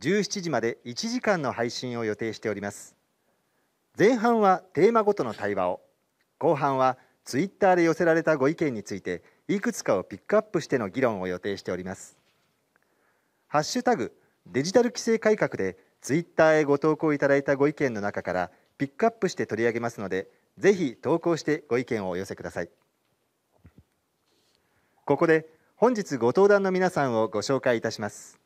17時まで1時間の配信を予定しております前半はテーマごとの対話を後半はツイッターで寄せられたご意見についていくつかをピックアップしての議論を予定しておりますハッシュタグデジタル規制改革でツイッターへご投稿いただいたご意見の中からピックアップして取り上げますのでぜひ投稿してご意見をお寄せくださいここで本日ご登壇の皆さんをご紹介いたします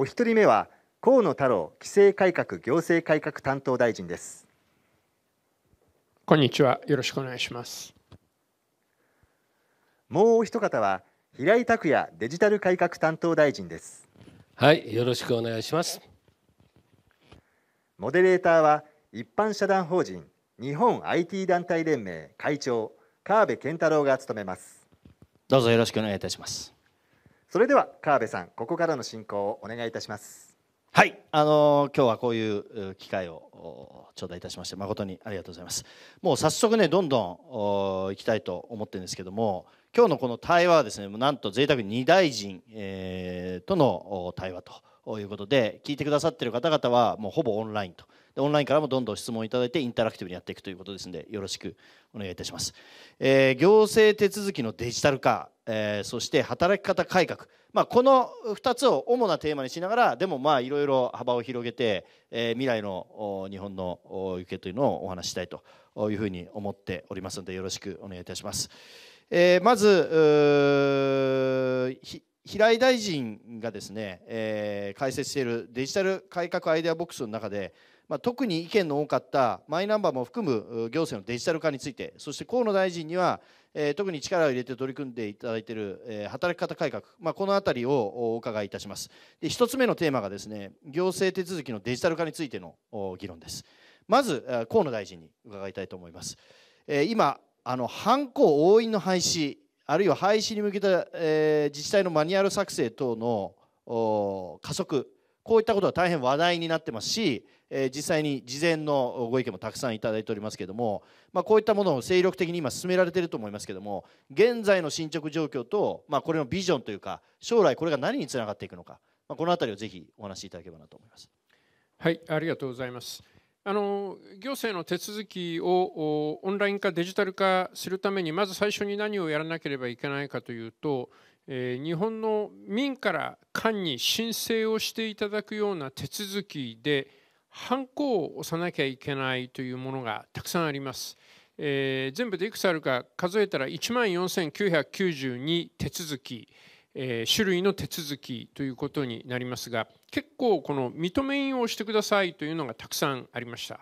お一人目は河野太郎規制改革行政改革担当大臣ですこんにちはよろしくお願いしますもうお一方は平井拓也デジタル改革担当大臣ですはいよろしくお願いしますモデレーターは一般社団法人日本 IT 団体連盟会長川辺健太郎が務めますどうぞよろしくお願いいたしますそれでは川辺さんここからの進行をお願いいたしますはいあのー、今日はこういう機会を頂戴いたしまして誠にありがとうございますもう早速ねどんどん行きたいと思ってるんですけども今日のこの対話はですねなんと贅沢に2大臣、えー、との対話ということで聞いてくださってる方々はもうほぼオンラインとオンラインからもどんどん質問いただいてインタラクティブにやっていくということですのでよろしくお願いいたします、えー、行政手続きのデジタル化、えー、そして働き方改革、まあ、この2つを主なテーマにしながらでもまあいろいろ幅を広げて、えー、未来の日本の行方というのをお話ししたいというふうに思っておりますのでよろしくお願いいたします、えー、まず平井大臣がですね、えー、解説しているデジタル改革アイデアボックスの中でまあ、特に意見の多かったマイナンバーも含む行政のデジタル化についてそして河野大臣には、えー、特に力を入れて取り組んでいただいている、えー、働き方改革、まあ、この辺りをお伺いいたしますで1つ目のテーマがですね行政手続きのデジタル化についての議論ですまず河野大臣に伺いたいと思います、えー、今あの犯行押印の廃止あるいは廃止に向けた、えー、自治体のマニュアル作成等の加速こういったことは大変話題になってますし、えー、実際に事前のご意見もたくさんいただいておりますけれども、まあ、こういったものを精力的に今進められていると思いますけれども現在の進捗状況と、まあ、これのビジョンというか将来これが何につながっていくのか、まあ、この辺りをぜひお話しいただければなと思います。はいありがとうございます。あの行政の手続きをオンライン化デジタル化するためにまず最初に何をやらなければいけないかというと日本の民から官に申請をしていただくような手続きでハンコを押さなきゃいけないというものがたくさんあります。えー、全部でいくつあるか数えたら1万4992手続き、えー、種類の手続きということになりますが結構この認め印をしてくださいというのがたくさんありました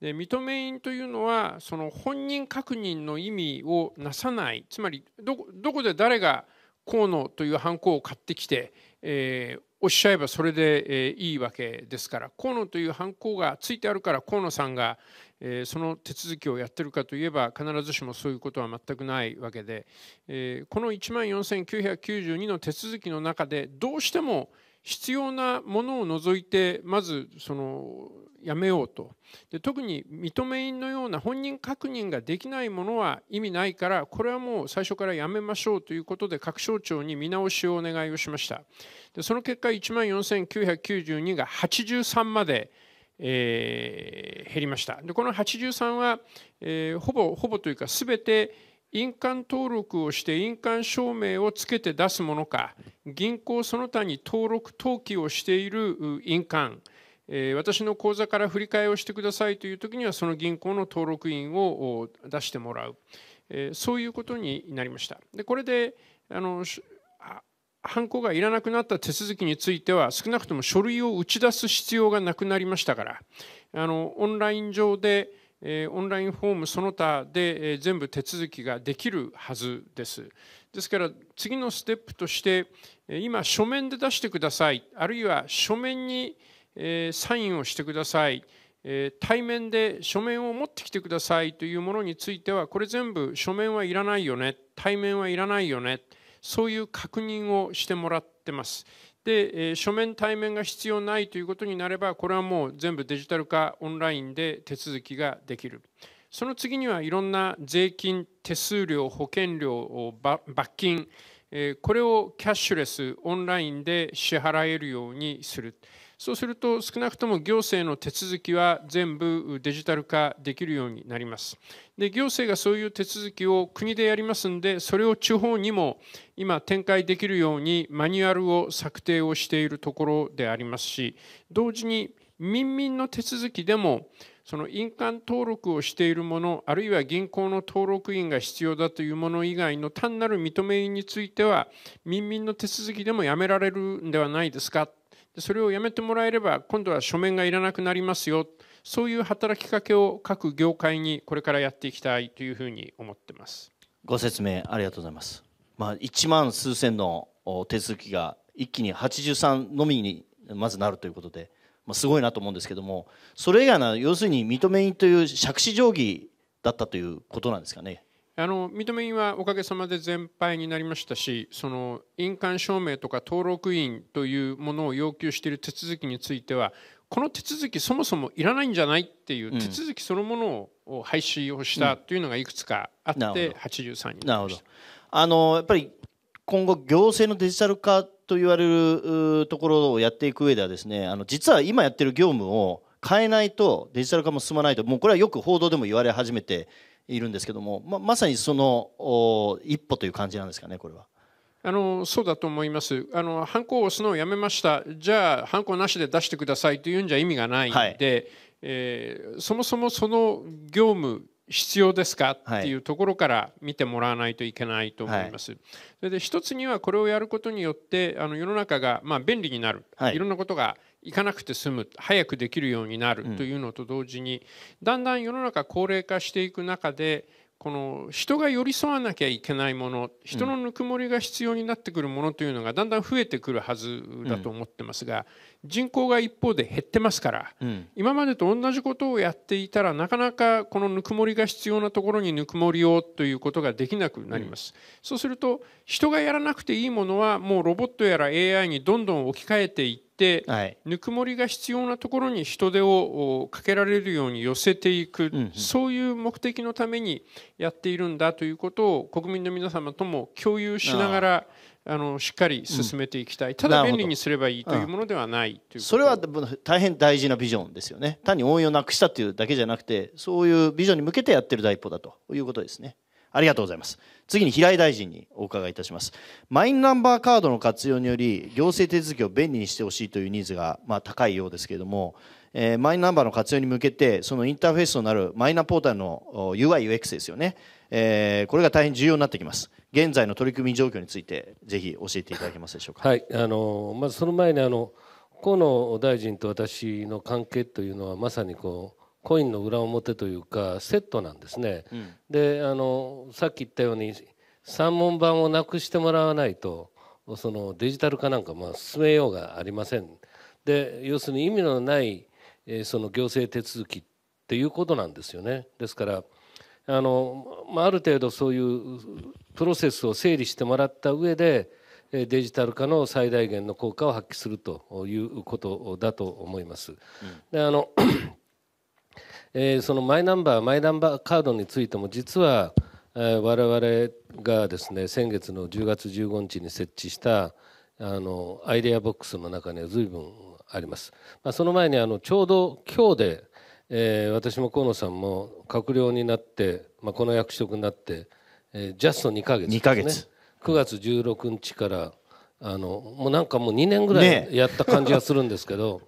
で認め印というのはその本人確認の意味をなさないつまりどこで誰が河野というハンコを買ってきて、えー、おっしゃえばそれで、えー、いいわけですから河野というハンコがついてあるから河野さんが、えー、その手続きをやってるかといえば必ずしもそういうことは全くないわけで、えー、この1万4992の手続きの中でどうしても必要なものを除いてまずそのやめようとで特に認め印のような本人確認ができないものは意味ないからこれはもう最初からやめましょうということで各省庁に見直しをお願いをしましたでその結果1万4992が83までえー、減りましたでこの83は、えー、ほぼほぼというか全て印鑑登録をして印鑑証明をつけて出すものか銀行その他に登録登記をしている印鑑え私の口座から振り替えをしてくださいという時にはその銀行の登録員を出してもらう、えそういうことになりましたでこれであのハンコがいらなくなった手続きについては少なくとも書類を打ち出す必要がなくなりましたからあのオンライン上でオンラインフォームその他で全部手続きができるはずです。ですから次のステップとして今書面で出してくださいあるいは書面にサインをしてください対面で書面を持ってきてくださいというものについてはこれ全部書面はいらないよね対面はいらないよねそういう確認をしてもらってます。で書面対面が必要ないということになればこれはもう全部デジタル化オンラインで手続きができる。その次にはいろんな税金、手数料、保険料、罰金、これをキャッシュレス、オンラインで支払えるようにする。そうすると少なくとも行政の手続きは全部デジタル化できるようになります。で行政がそういう手続きを国でやりますんでそれを地方にも今展開できるようにマニュアルを策定をしているところでありますし同時に民民の手続きでもその印鑑登録をしているものあるいは銀行の登録員が必要だというもの以外の単なる認め印については民民の手続きでもやめられるんではないですかそれをやめてもらえれば今度は書面がいらなくなりますよそういう働きかけを各業界にこれからやっていきたいというふうに思ってますご説明ありがとうございます、まあ、1万数千の手続きが一気に83のみにまずなるということで、まあ、すごいなと思うんですけどもそれ以外の要するに認め印という借子定規だったということなんですかね。あの認め印はおかげさまで全廃になりましたしその印鑑証明とか登録印というものを要求している手続きについてはこの手続きそもそもいらないんじゃないっていう手続きそのものを廃止をしたというのがいくつかあって83になりました。あのやっぱり今後行政のデジタル化と言われるところをやっていく上ではですねあの実は今やってる業務を変えないとデジタル化も進まないともうこれはよく報道でも言われ始めているんですけども、ままさにその一歩という感じなんですかねこれは。あのそうだと思います。あの犯行を押すのをやめました。じゃあ犯行なしで出してくださいというんじゃ意味がないんで、はい、えー、そもそもその業務必要ですかっていうところから見てもらわないといけないと思います。はい、それで一つにはこれをやることによってあの世の中がまあ便利になる、はい、いろんなことが行かなくて済む早くできるようになるというのと同時に、だんだん世の中高齢化していく中でこの人が寄り添わなきゃいけないもの人のぬくもりが必要になってくるものというのがだんだん増えてくるはずだと思ってますが、人口が一方で減ってますから、今までと同じことをやっていたらなかなかこのぬくもりが必要なところにぬくもりをということができなくなります、そうすると人がやらなくていいものはもうロボットやら AI にどんどん置き換えていって、はい、ぬくもりが必要なところに人手をかけられるように寄せていく、うんそういう目的のためにやっているんだということを国民の皆様とも共有しながらあのしっかり進めていきたい、ただ便利にすればいいというものではないというそれは大変大事なビジョンですよね単に応用をなくしたというだけじゃなくてそういうビジョンに向けてやってる第一歩だということですね。ありがとうございます。次に平井大臣にお伺いいたします。マイナンバーカードの活用により、行政手続きを便利にしてほしいというニーズが、まあ、高いようですけれども、えー、マイナンバーの活用に向けて、そのインターフェースとなるマイナポータルの UI、UX ですよね、えー、これが大変重要になってきます。現在の取り組み状況について、ぜひ教えていただけますでしょうか。はい、あのまずその前にあの河野大臣と私の関係というのはまさにこうコインの裏表というかセットなんですね。うん、であのさっき言ったように三文版をなくしてもらわないとそのデジタル化なんかまあ進めようがありません。で要するに意味のない、えー、その行政手続きっていうことなんですよね。ですからあの、まあ、ある程度そういうプロセスを整理してもらった上でデジタル化の最大限の効果を発揮するということだと思います。うん、であのえー、そのマイナンバー、マイナンバーカードについても、実は、えー、我々がですね、先月の10月15日に設置したあのアイデアボックスの中には随分あります。まあ、その前にあのちょうど今日で、えー、私も河野さんも閣僚になって、まあ、この役職になって、えー、ジャスト2か月です、ね、2ヶ月9月16日からあのもうなんかもう2年ぐらいやった感じがするんですけど、ね、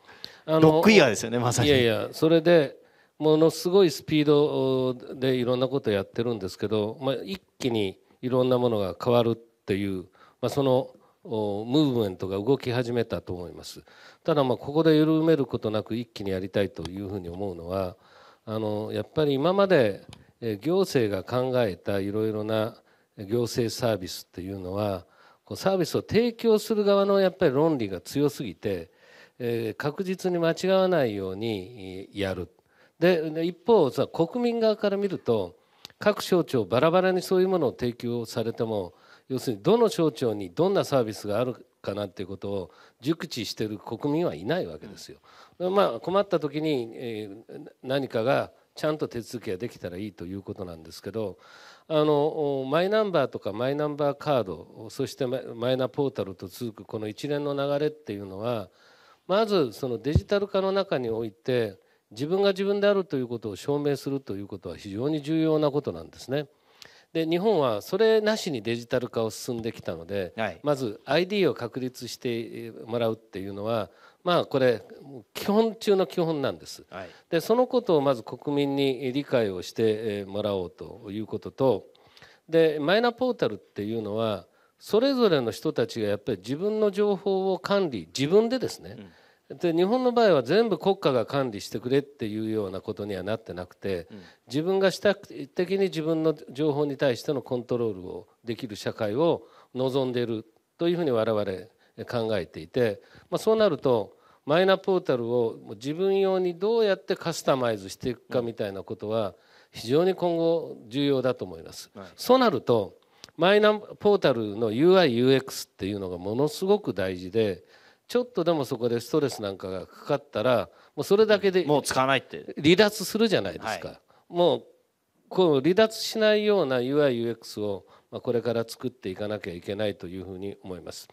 あのロックイヤーですよねまさにいやいやそれでものすごいスピードでいろんなことをやってるんですけど、まあ、一気にいろんなものが変わるっていう、まあ、そのムーブメントが動き始めたと思いますただまあここで緩めることなく一気にやりたいというふうに思うのはあのやっぱり今まで行政が考えたいろいろな行政サービスっていうのはサービスを提供する側のやっぱり論理が強すぎて確実に間違わないようにやるで一方さ国民側から見ると各省庁バラバラにそういうものを提供されても要するにどの省庁にどんなサービスがあるかなっていうことを熟知している国民はいないわけですよ。まあ、困った時に、え何かがちゃんと手続きができたらいいということなんですけどあのマイナンバーとかマイナンバーカードそしてマイナポータルと続くこの一連の流れっていうのはまずそのデジタル化の中において自分が自分であるということを証明するということは非常に重要なことなんですね。で日本はそれなしにデジタル化を進んできたので、はい、まず ID を確立してもらうっていうのはまあこれ基本中の基本なんです。はい、でそのことをまず国民に理解をしてもらおうということとでマイナポータルっていうのはそれぞれの人たちがやっぱり自分の情報を管理自分でですね、うんで日本の場合は全部国家が管理してくれっていうようなことにはなってなくて、うん、自分が主体的に自分の情報に対してのコントロールをできる社会を望んでいるというふうに我々考えていて、まあ、そうなるとマイナポータルを自分用にどうやってカスタマイズしていくかみたいなことは非常に今後重要だと思います。はい、そうなるとマイナポータルの UIUX っていうのがものすごく大事でちょっとでもそこでストレスなんかがかかったらもうそれだけでもう使わないって離脱するじゃないですか、はい、もうこう離脱しないような UIUX をまこれから作っていかなきゃいけないというふうに思います。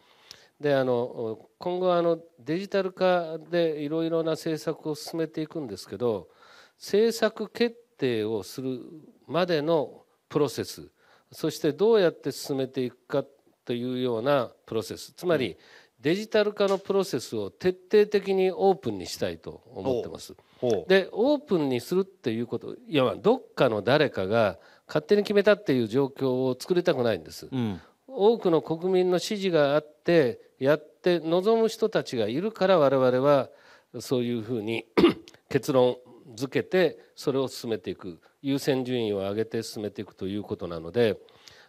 であの今後あのデジタル化でいろいろな政策を進めていくんですけど政策決定をするまでのプロセスそしてどうやって進めていくかというようなプロセスつまり、うんデジタル化のプロセスを徹底的にオープンにしたいと思ってます。でオープンにするっていうこといやどっかの誰かが勝手に決めたっていう状況を作りたくないんです。うん、多くの国民の支持があってやって望む人たちがいるから我々はそういうふうに 結論付けてそれを進めていく優先順位を上げて進めていくということなので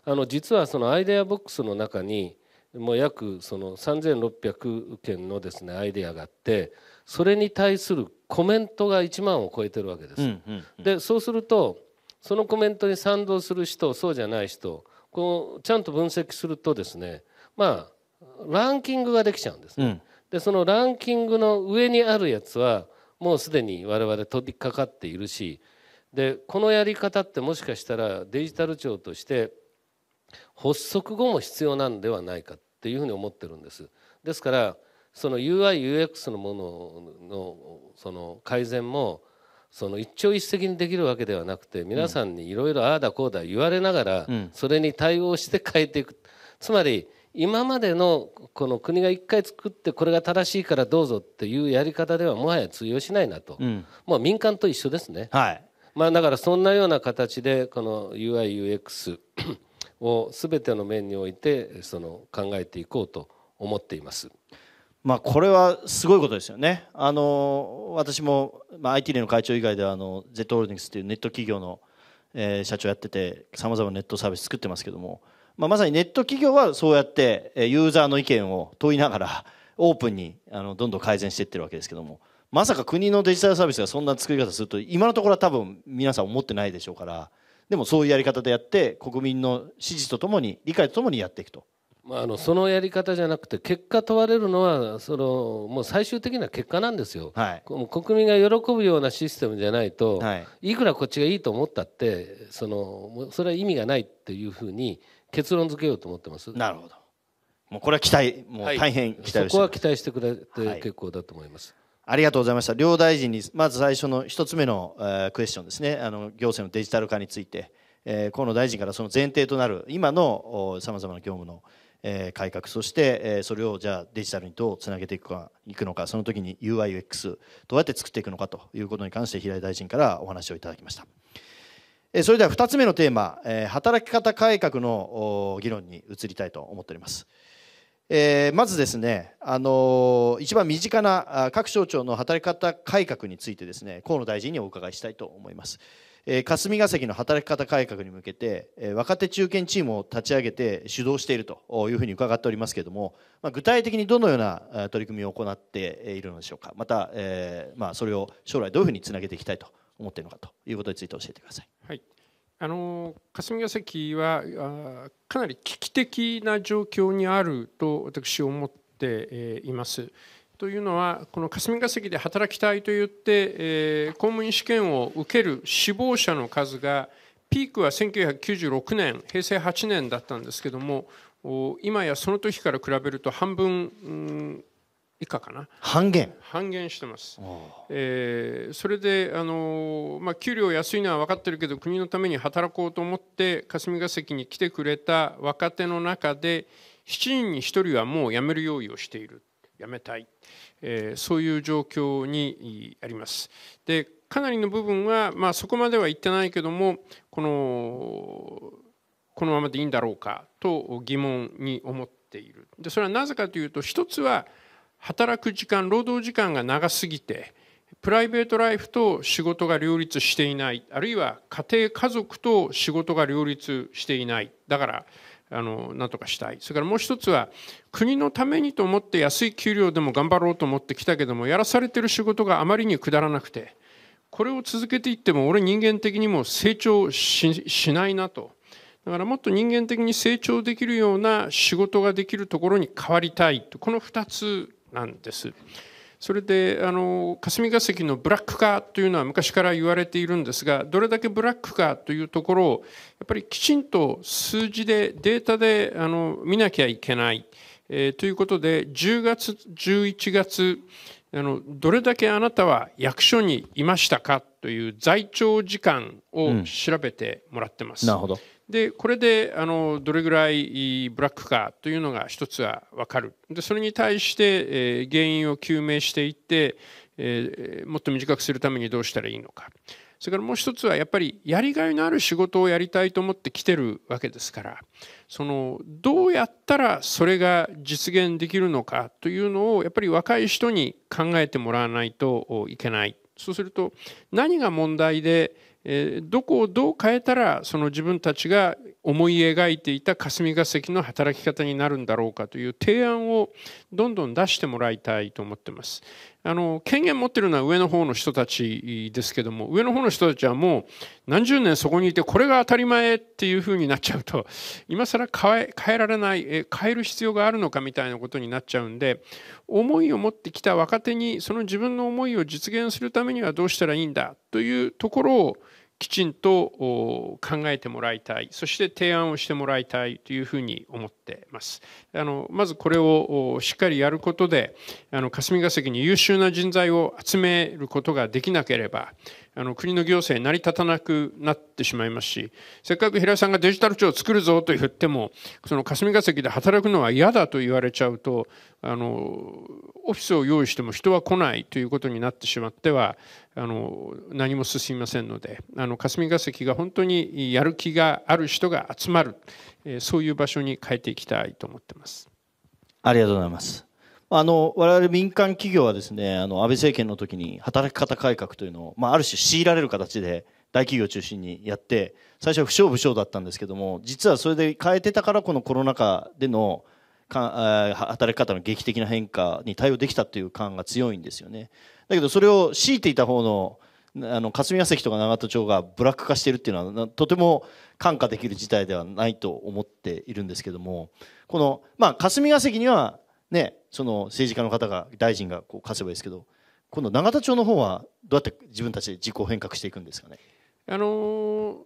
あの実はそのアイデアボックスの中にもう約その3600件のですねアイデアがあってそれに対するコメントが1万を超えてるわけです。うんうんうん、でそうするとそのコメントに賛同する人そうじゃない人こうちゃんと分析するとですねまあランキングができちゃうんですね。うん、でそのランキングの上にあるやつはもうすでに我々取りかかっているしでこのやり方ってもしかしたらデジタル庁として発足後も必要なんではないかっていうふうに思ってるんです。ですからその UIUX のもののその改善もその一朝一夕にできるわけではなくて皆さんにいろいろああだこうだ言われながらそれに対応して変えていくつまり今までのこの国が1回作ってこれが正しいからどうぞっていうやり方ではもはや通用しないなと、うん、もう民間と一緒ですね、はいまあ、だからそんなような形でこの UIUX を全ての面においてその考えていこうと思っています。まあ、これはすごいことですよね。あの私も、まあ、IT 連の会長以外ではあの Z ホールディングスというネット企業の、え社長やっててさまざまなネットサービス作ってますけども、まあ、まさにネット企業はそうやってユーザーの意見を問いながら オープンにあのどんどん改善していってるわけですけどもまさか国のデジタルサービスがそんな作り方すると今のところは多分皆さん思ってないでしょうから。でもそういうやり方でやって国民の支持とともに理解とともにやっていくと。まあ、あのそのやり方じゃなくて結果問われるのはそのもう最終的な結果なんですよ、はい、国民が喜ぶようなシステムじゃないと、はい、いくらこっちがいいと思ったってそのそれは意味がないっていうふうに結論付けようと思ってますなるほどもうこれは期待もう大変期待、してそこは期待してくれて結構だと思います、はいありがとうございました。両大臣に、まず最初の1つ目の、えー、クエスチョンですね。あの、行政のデジタル化について、えー、河野大臣からその前提となる、今のさまざまな業務の、えー、改革、そして、えー、それをじゃあデジタルにどうつなげていくかいくのか、その時に UIUX、どうやって作っていくのかということに関して、平井大臣からお話をいただきました。えそれでは2つ目のテーマ、え働き方改革の議論に移りたいと思っております。えー、まずですね、あのー、一番身近な各省庁の働き方改革についてですね河野大臣にお伺いしたいと思います。えー、霞が関の働き方改革に向けて、えー、若手中堅チームを立ち上げて主導しているというふうに伺っておりますけれども、まあ、具体的にどのような取り組みを行っているのでしょうかまた、えーまあ、それを将来どういうふうにつなげていきたいと思っているのかということについて教えてください。はいあの霞が関はかなり危機的な状況にあると私思っています。というのはこの霞が関で働きたいと言って、えー、公務員試験を受ける志望者の数がピークは1996年平成8年だったんですけども今やその時から比べると半分、うん、以下かな半減半減してます、えー、それで、あのまあ、給料安いのは分かってるけど国のために働こうと思って霞が関に来てくれた若手の中で7人に1人はもう辞める用意をしている辞めたい、えー、そういう状況にあります。でかなりの部分は、まあ、そこまではいってないけどもこのこのままでいいんだろうかと疑問に思っているでそれはなぜかというと一つは働く時間労働時間が長すぎてプライベートライフと仕事が両立していないあるいは家庭家族と仕事が両立していないだからあの何とかしたいそれからもう一つは国のためにと思って安い給料でも頑張ろうと思ってきたけどもやらされてる仕事があまりにくだらなくてこれを続けていっても俺人間的にも成長しないなとだからもっと人間的に成長できるような仕事ができるところに変わりたいとこの2つなんです。それであの霞が関のブラック化というのは昔から言われているんですがどれだけブラックかというところをやっぱりきちんと数字でデータであの見なきゃいけない、えー、ということで10月11月あのどれだけあなたは役所にいましたかという在庁時間を調べてもらってます。うん、なるほどでこれであのどれぐらいブラックかというのが一つは分かるでそれに対して、え原因を究明していって、えもっと短くするためにどうしたらいいのかそれからもう一つはやっぱりやりがいのある仕事をやりたいと思って来てるわけですからそのどうやったらそれが実現できるのかというのをやっぱり若い人に考えてもらわないといけないそうすると何が問題でどこをどう変えたらその自分たちが思い描いていた霞が関の働き方になるんだろうかという提案をどんどん出してもらいたいと思ってます。あの権限持ってるのは上の方の人たちですけども上の方の人たちはもう何十年そこにいてこれが当たり前っていうふうになっちゃうと 今更変え変えられない変える必要があるのかみたいなことになっちゃうんで思いを持ってきた若手にその自分の思いを実現するためにはどうしたらいいんだというところをきちんと考えてもらいたいそして提案をしてもらいたいというふうに思ってますあのまずこれをしっかりやることであの霞が関に優秀な人材を集めることができなければあの国の行政成り立たなくなってしまいますしせっかく平井さんがデジタル庁を作るぞと言ってもその霞が関で働くのは嫌だと言われちゃうとあのオフィスを用意しても人は来ないということになってしまってはあの何も進みませんのであの霞が関が本当にやる気がある人が集まる、えそういう場所に変えていきたいと思ってます。ありがとうございますあの我々民間企業はですねあの安倍政権の時に働き方改革というのを、まあ、ある種強いられる形で大企業中心にやって最初は不祥不祥だったんですけども実はそれで変えてたからこのコロナ禍でのか働き方の劇的な変化に対応できたという感が強いんですよね。だけどそれを強いていた方のあの霞が関とか永田町がブラック化しているっていうのはとても看過できる事態ではないと思っているんですけどもこの、まあ、霞が関にはねその政治家の方が大臣がこう課せばいいですけど今度永田町の方はどうやって自分たちで自己変革していくんですかね。あのー、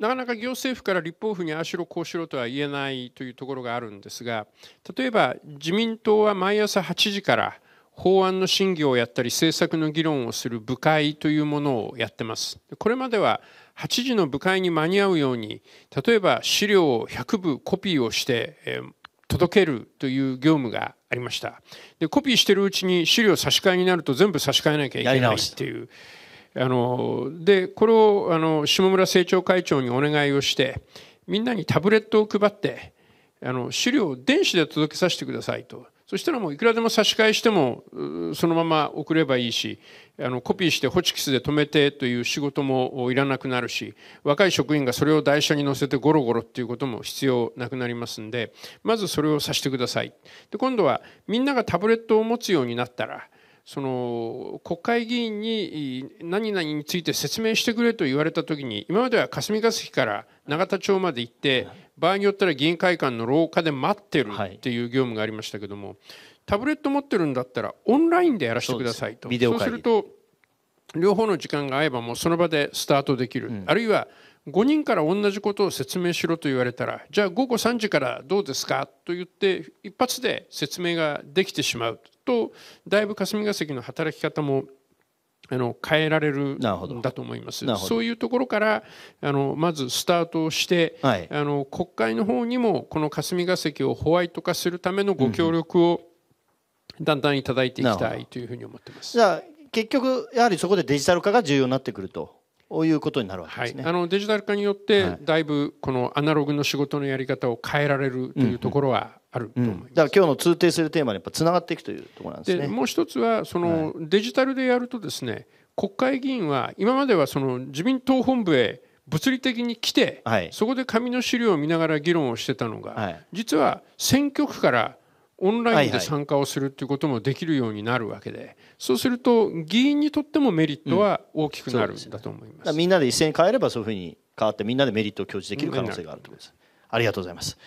なかなか行政府から立法府にああしろこうしろとは言えないというところがあるんですが例えば自民党は毎朝8時から法案の審議をやったり政策の議論をする部会というものをやってますこれまでは8時の部会に間に合うように例えば資料を100部コピーをして届けるという業務がありましたでコピーしてるうちに資料差し替えになると全部差し替えなきゃいけないっていうあのでこれをあの下村政調会長にお願いをしてみんなにタブレットを配ってあの資料を電子で届けさせてくださいとそしたらもういくらでも差し替えしてもそのまま送ればいいしあのコピーしてホチキスで止めてという仕事もいらなくなるし若い職員がそれを台車に乗せてゴロゴロっていうことも必要なくなりますんでまずそれをさしてくださいで今度はみんながタブレットを持つようになったらその国会議員に何々について説明してくれと言われた時に今までは霞が関から永田町まで行って場合によったら議員会館の廊下で待ってるっていう業務がありましたけども、タブレット持ってるんだったらオンラインでやらせてくださいとそうすると両方の時間が合えばもうその場でスタートできる、うん、あるいは5人から同じことを説明しろと言われたらじゃあ午後3時からどうですかと言って一発で説明ができてしまうとだいぶ霞が関の働き方もあの変えられるんだと思います。そういうところからあのまずスタートをして、はい、あの国会の方にもこの霞が関をホワイト化するためのご協力をだんだんいただいていきたいというふうに思ってます。じゃあ結局やはりそこでデジタル化が重要になってくるとこういうことになるわけですね、はい、あのデジタル化によってだいぶこのアナログの仕事のやり方を変えられるというところはあると思います、うんうん、だから今日の通底するテーマにやっぱつながっていくというところなんですね。でもう一つはそのデジタルでやるとですね国会議員は今まではその自民党本部へ物理的に来て、はい、そこで紙の資料を見ながら議論をしてたのが、はい、実は選挙区からオンラインで参加をするっていうこともできるようになるわけで、はいはい、そうすると議員にとってもメリットは大きくなるんだと思いますうんすね、みんなで一斉に変えればそういうふうに変わってみんなでメリットを享受できる可能性があるといありがとうございます。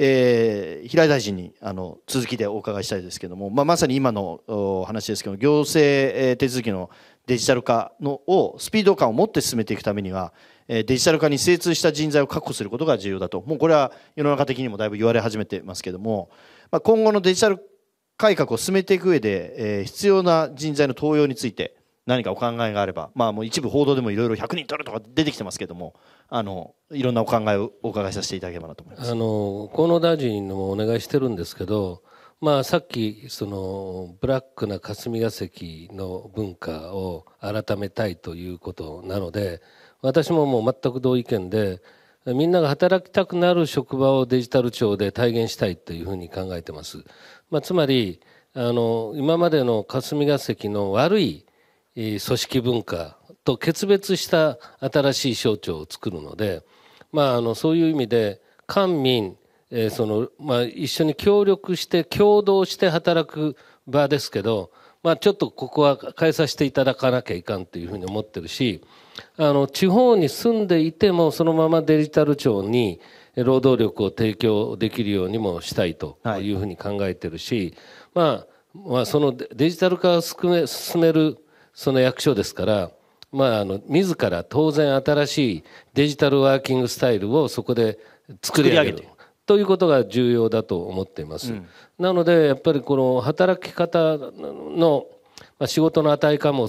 えー、平井大臣にあの続きでお伺いしたいですけれども、まあ、まさに今の話ですけど行政手続きのデジタル化のをスピード感を持って進めていくためにはデジタル化に精通した人材を確保することが重要だともうこれは世の中的にもだいぶ言われ始めてますけども、まあ、今後のデジタル改革を進めていく上で、えー、必要な人材の登用について何かお考えがあれば、まあ、もう一部報道でもいろいろ100人取るとか出てきてますけどもあのいろんなお考えをお伺いさせていただければなと思いますあの河野大臣にもお願いしてるんですけど、まあ、さっきそのブラックな霞が関の文化を改めたいということなので私ももう全く同意見でみんなが働きたくなる職場をデジタル庁で体現したいというふうに考えてます。まあ、つまり、あの、今までの霞が関の悪い組織文化と決別した新しい省庁を作るので、まあ、あの、そういう意味で、官民、えー、その、まあ、一緒に協力して、共同して働く場ですけど、まあ、ちょっとここは変えさせていただかなきゃいかんというふうに思ってるし、あの、地方に住んでいても、そのままデジタル庁に労働力を提供できるようにもしたいというふうに考えてるし、まあ、まあ、そのデジタル化を進める、その役所ですから、まあ、あの、自ら当然新しいデジタルワーキングスタイルをそこで作り上げる。ということが重要だと思っています。うん、なので、やっぱりこの働き方の、ま仕事の与えかも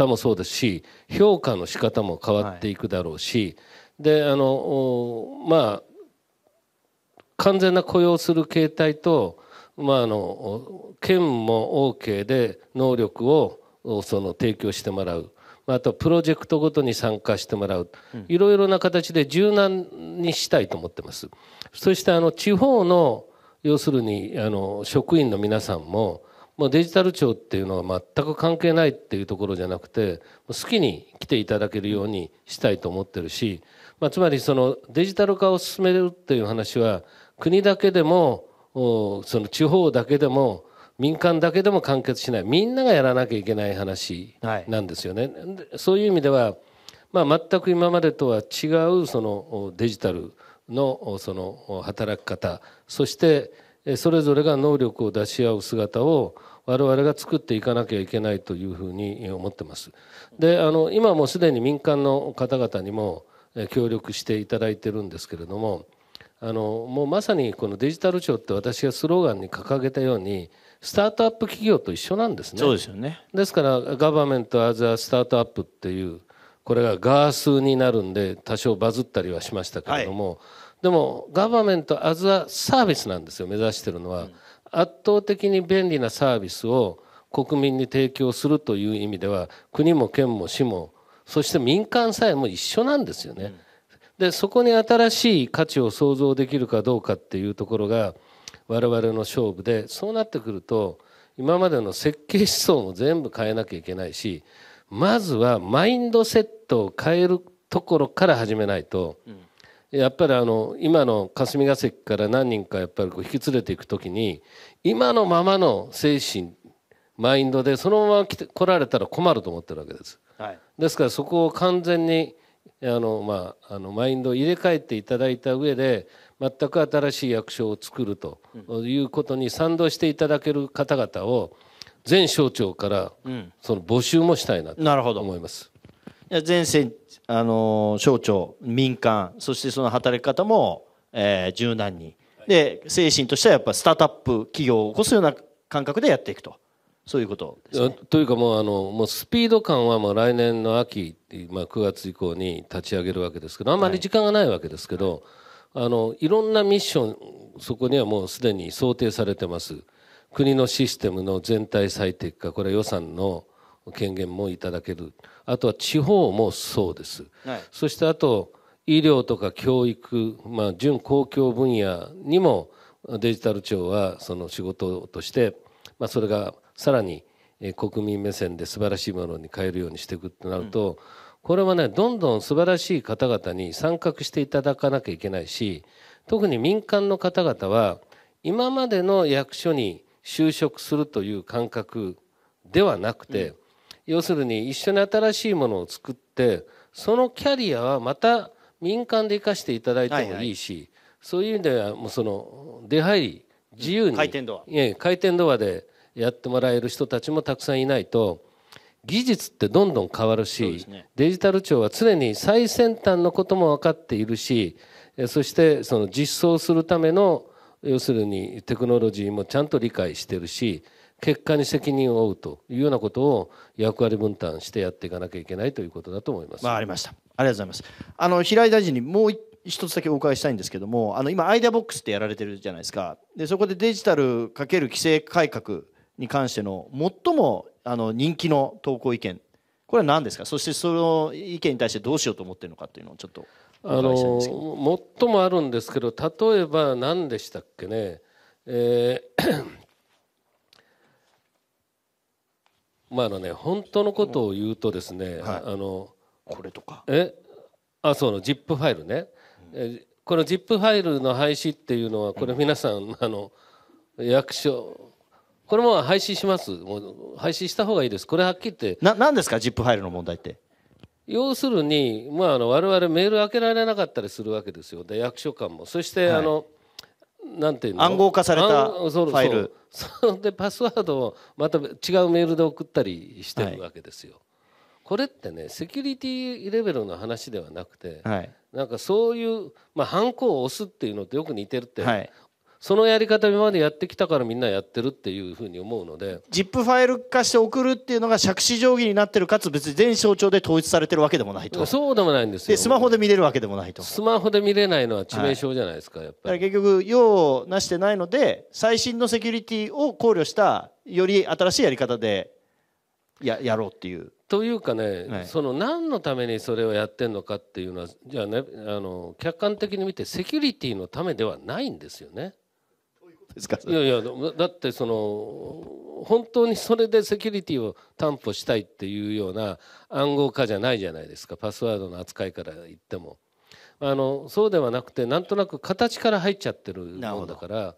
方もそうですし評価の仕方も変わっていくだろうし、はい、であのまあ完全な雇用する形態と、まあ、あの県も OK で能力をその提供してもらう。あとプロジェクトごとに参加してもらう、いろいろな形で柔軟にしたいと思ってます。そしてあの地方の要するにあの職員の皆さんももうデジタル庁っていうのは全く関係ないっていうところじゃなくて好きに来ていただけるようにしたいと思ってるし、まあ、つまりそのデジタル化を進めるっていう話は国だけでもその地方だけでも民間だけでも完結しないみんながやらなきゃいけない話なんですよね。はい、そういう意味では、まあ、全く今までとは違うそのデジタルのその働き方そしてそれぞれが能力を出し合う姿を我々が作っていかなきゃいけないというふうに思ってます。であの今もうすでに民間の方々にも協力していただいてるんですけれどもあのもうまさにこのデジタル庁って私がスローガンに掲げたようにスタートアップ企業と一緒なんですね。そうですよねですからガバメント・アザ・スタートアップっていうこれがガースになるんで多少バズったりはしましたけれども、はい、でもガバメント・アザ・サービスなんですよ目指してるのは。うん圧倒的に便利なサービスを国民に提供するという意味では国も県も市もそして民間さえも一緒なんですよね。でそこに新しい価値を創造できるかどうかっていうところが我々の勝負でそうなってくると今までの設計思想も全部変えなきゃいけないしまずはマインドセットを変えるところから始めないと。うんやっぱりあの今の霞が関から何人かやっぱりこう引き連れていく時に今のままの精神マインドでそのまま来て来られたら困ると思ってるわけです。はい、ですからそこを完全にあの、まあ、あのマインドを入れ替えていただいた上で全く新しい役所を作るということに賛同していただける方々を全省庁からその募集もしたいなと思います。うん、全あの省庁民間そしてその働き方も、えー、柔軟にで精神としてはやっぱスタートアップ企業を起こすような感覚でやっていくと。そういうことですね。というかもうあのもうスピード感はもう来年の秋、まあ、9月以降に立ち上げるわけですけどあんまり時間がないわけですけど、はい、あのいろんなミッションそこにはもうすでに想定されてます国のシステムの全体最適化これ予算の権限もいただけるあとは地方もそうです、はい、そしてあと医療とか教育、まあ、準公共分野にもデジタル庁はその仕事として、まあ、それがさらに国民目線で素晴らしいものに変えるようにしていくとなると、うん、これはねどんどん素晴らしい方々に参画していただかなきゃいけないし特に民間の方々は今までの役所に就職するという感覚ではなくて、うん要するに一緒に新しいものを作ってそのキャリアはまた民間で生かしていただいてもいいし、はいはい、そういう意味ではもうその出入り自由に、回転ドア回転ドアでやってもらえる人たちもたくさんいないと技術ってどんどん変わるし、ね、デジタル庁は常に最先端のことも分かっているしそしてその実装するための要するにテクノロジーもちゃんと理解してるし結果に責任を負うというようなことを役割分担してやっていかなきゃいけないということだと思います。まあ、ありました。ありがとうございます。あの平井大臣にもう一つだけお伺いしたいんですけども、あの今アイデアボックスってやられてるじゃないですか。でそこでデジタルかける規制改革に関しての最もあの人気の投稿意見、これは何ですか。そしてその意見に対してどうしようと思ってるのかというのをちょっとあの最もあるんですけど、例えば何でしたっけね。えーまあのね本当のことを言うとですね、はい、あのこれとかえあそうの ZIP ファイルね、うん、この ZIP ファイルの廃止っていうのはこれ皆さん、うん、あの役所これも廃止しますもう廃止した方がいいですこれはっきり言ってな何ですか ZIP ファイルの問題って要するに、まあ、あの我々メール開けられなかったりするわけですよで役所間もそして、はい、あのなんていうの暗号化されたファイルそでパスワードをまた違うメールで送ったりしてるわけですよ、はい、これってねセキュリティレベルの話ではなくて、はい、なんかそういう、まあ、ハンコを押すっていうのとよく似てるって、はい、そのやり方今までやってきたからみんなやってるっていうふうに思うので ZIP ファイル化して送るっていうのが杓子定規になってるかつ別に全省庁で統一されてるわけでもないとそうでもないんですよでスマホで見れるわけでもないとスマホで見れないのは致命傷じゃないですか、はい、やっぱり結局用をなしてないので最新のセキュリティを考慮したより新しいやり方でややろうっていうというかね、はい、その何のためにそれをやってるのかっていうのはじゃあねあの客観的に見てセキュリティのためではないんですよね。ですかいやいやだってその本当にそれでセキュリティを担保したいっていうような暗号化じゃないじゃないですかパスワードの扱いから言ってもあのそうではなくてなんとなく形から入っちゃってるものだから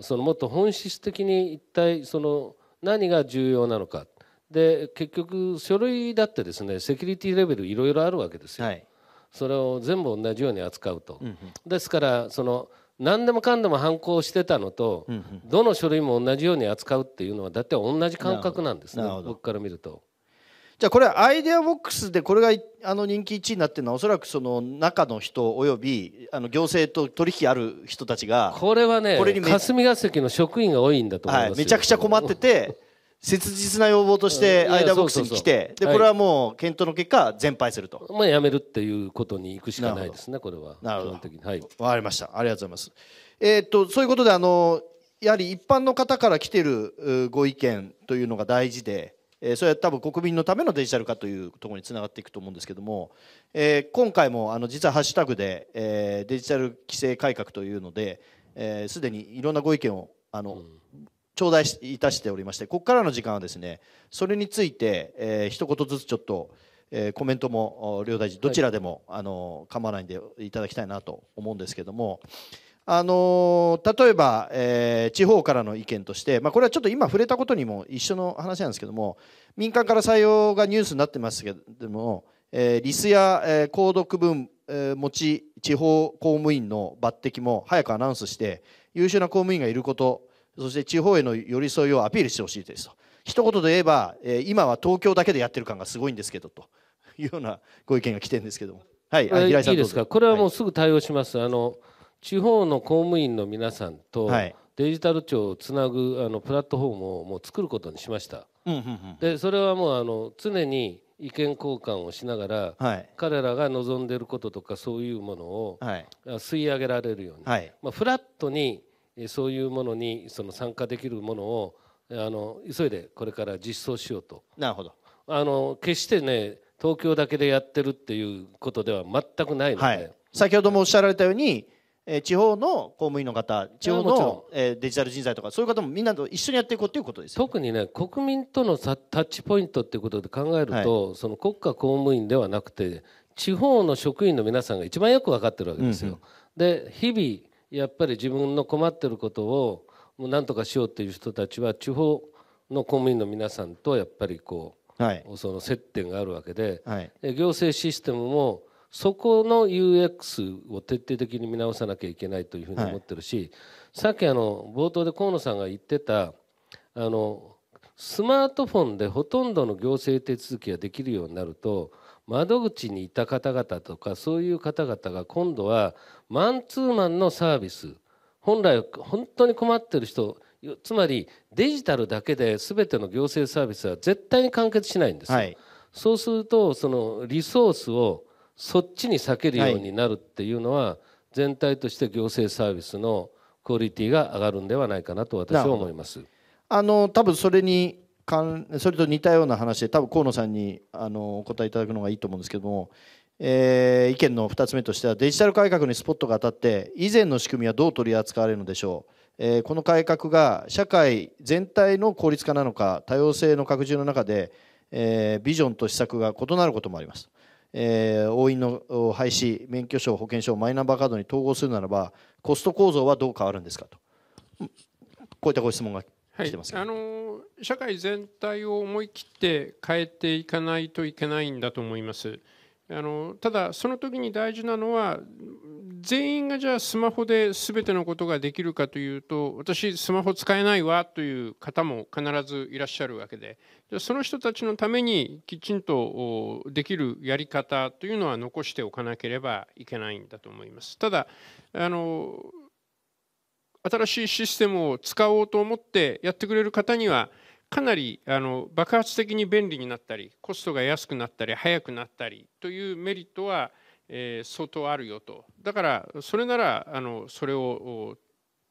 そのもっと本質的に一体その何が重要なのかで結局書類だってですねセキュリティレベルいろいろあるわけですよ、はい、それを全部同じように扱うと、うんうん、ですからその何でもかんでも反抗してたのと、どの書類も同じように扱うっていうのはだって同じ感覚なんですね僕から見ると。じゃあこれアイデアボックスでこれがあの人気1位になってるのはおそらくその中の人およびあの行政と取引ある人たちがこれはね霞が関の職員が多いんだと思います、はい、めちゃくちゃ困ってて 切実な要望としてアイダーボックスに来てでこれはもう検討の結果全敗すると、まあ、やめるっていうことに行くしかないですねこれはなるほどはい分かりましたありがとうございますえー、っとそういうことであのやはり一般の方から来てるご意見というのが大事で、えそれは多分国民のためのデジタル化というところにつながっていくと思うんですけども、えー、今回もあの実はハッシュタグで、えー、デジタル規制改革というのですで、えー、にいろんなご意見をあの、うん頂戴いたしておりまして、ここからの時間はですね、それについて、えー、一言ずつちょっと、えー、コメントも両大臣、どちらでも、はい、あの構わないんでいただきたいなと思うんですけども、あの例えば、えー、地方からの意見として、まあ、これはちょっと今触れたことにも一緒の話なんですけども、民間から採用がニュースになってますけども、えー、リスや、えー、購読分、えー、持ち地方公務員の抜擢も早くアナウンスして、優秀な公務員がいること、そして地方への寄り添いをアピールしてほしいですと。一言で言えば、えー、今は東京だけでやってる感がすごいんですけどというようなご意見が来てるんですけども、はい、平井さんいいですか、これはもうすぐ対応します、はい、あの地方の公務員の皆さんとデジタル庁をつなぐあのプラットフォームをもう作ることにしました、うんうんうん、でそれはもうあの常に意見交換をしながら、はい、彼らが望んでいることとかそういうものを、はい、吸い上げられるように、はいまあ、フラットにそういうものにその参加できるものをあの急いでこれから実装しようと。なるほどあの決してね東京だけでやってるっていうことでは全くないので、はい、先ほどもおっしゃられたように、えー、地方の公務員の方地方の、えー、デジタル人材とかそういう方もみんなと一緒にやっていこうということですよ、ね、特にね国民とのタッチポイントっていうことで考えると、はい、その国家公務員ではなくて地方の職員の皆さんが一番よく分かってるわけですよ。うんうん、で日々やっぱり自分の困ってることをもう何とかしようっていう人たちは地方の公務員の皆さんとやっぱりこう、はい、その接点があるわけで、はい、行政システムもそこの UX を徹底的に見直さなきゃいけないというふうに思ってるし、はい、さっきあの冒頭で河野さんが言ってたあのスマートフォンでほとんどの行政手続きができるようになると窓口にいた方々とかそういう方々が今度はマンツーマンのサービス本来本当に困ってる人つまりデジタルだけで全ての行政サービスは絶対に完結しないんです、はい、そうするとそのリソースをそっちに避けるようになるっていうのは、全体として行政サービスのクオリティが上がるんではないかなと私は思います。あの多分それにそれと似たような話で多分河野さんにあのお答えいただくのがいいと思うんですけども、えー、意見の2つ目としてはデジタル改革にスポットが当たって以前の仕組みはどう取り扱われるのでしょう、えー、この改革が社会全体の効率化なのか多様性の拡充の中で、えー、ビジョンと施策が異なることもあります。えー、応印の廃止、免許証、保険証、マイナンバーカードに統合するならば、コスト構造はどう変わるんですかと、こういったご質問がはい、あの社会全体を思い切って変えていかないといけないんだと思います。あのただ、その時に大事なのは全員がじゃあスマホで全てのことができるかというと私、スマホ使えないわという方も必ずいらっしゃるわけでその人たちのためにきちんとできるやり方というのは残しておかなければいけないんだと思います。ただあの新しいシステムを使おうと思ってやってくれる方にはかなりあの爆発的に便利になったりコストが安くなったり早くなったりというメリットは、えー、相当あるよとだからそれならあのそれを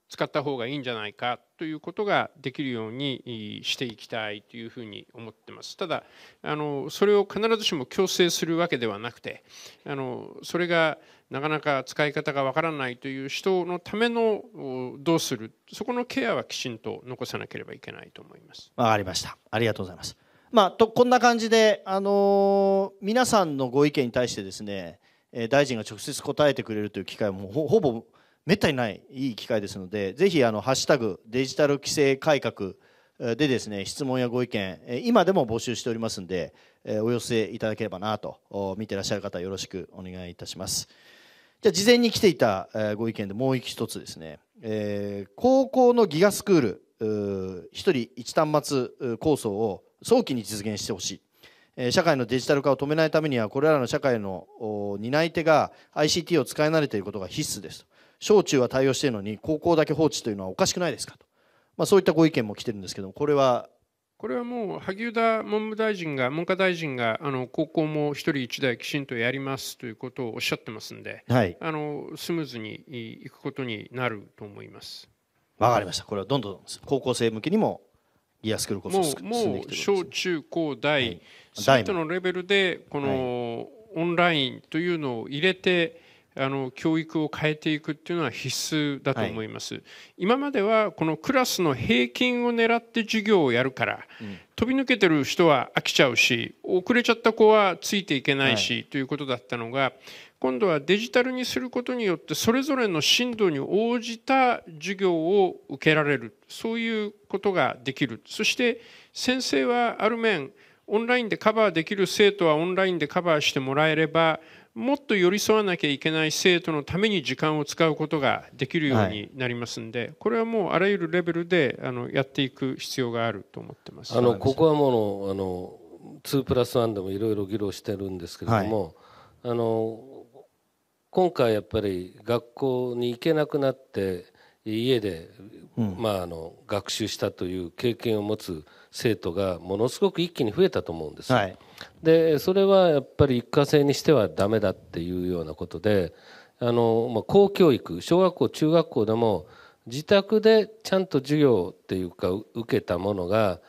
使った方がいいんじゃないかということができるようにしていきたいというふうに思ってます。ただあのそれを必ずしも強制するわけではなくてあのそれがなかなか使い方がわからないという人のためのどうするそこのケアはきちんと残さなければいけないと思います。わかりましたありがとうございます。まあ、とこんな感じで、あのー、皆さんのご意見に対してですね、え大臣が直接答えてくれるという機会もほぼめったにないいい機会ですのでぜひあの「ハッシュタグデジタル規制改革」でですね質問やご意見今でも募集しておりますんでお寄せいただければなと見てらっしゃる方よろしくお願いいたします。じゃあ事前に来ていたご意見でもう一つですね、えー、高校のギガスクール1人1端末構想を早期に実現してほしい。社会のデジタル化を止めないためにはこれらの社会の担い手が ICT を使い慣れていることが必須です小中は対応しているのに高校だけ放置というのはおかしくないですかと、まあ、そういったご意見も来てるんですけどもこれはこれはもう萩生田文部大臣が文科大臣があの高校も1人1台きちんとやりますということをおっしゃってますんで、はい、あのスムーズにいくことになると思います。わかりました。これはどんどん高校生向けにもリアスクールコースもうもう小中高大、はい、のレベルでこの、オンラインというのを入れてあの教育を変えていくっていうのは必須だと思います、はい、今まではこのクラスの平均を狙って授業をやるから、うん、飛び抜けてる人は飽きちゃうし遅れちゃった子はついていけないし、はい、ということだったのが今度はデジタルにすることによってそれぞれの進度に応じた授業を受けられるそういうことができるそして先生はある面オンラインでカバーできる生徒はオンラインでカバーしてもらえればもっと寄り添わなきゃいけない生徒のために時間を使うことができるようになりますんで、はい、これはもうあらゆるレベルであのやっていく必要があると思ってますあのここはもうあの2プラス1でもいろいろ議論してるんですけれども、はい、あの今回やっぱり学校に行けなくなって家で、うん、まあ、あの学習したという経験を持つ生徒がものすごく一気に増えたと思うんです。はいでそれはやっぱり一過性にしてはダメだっていうようなことであの、まあ、公教育小学校中学校でも自宅でちゃんと授業っていうか受けたものが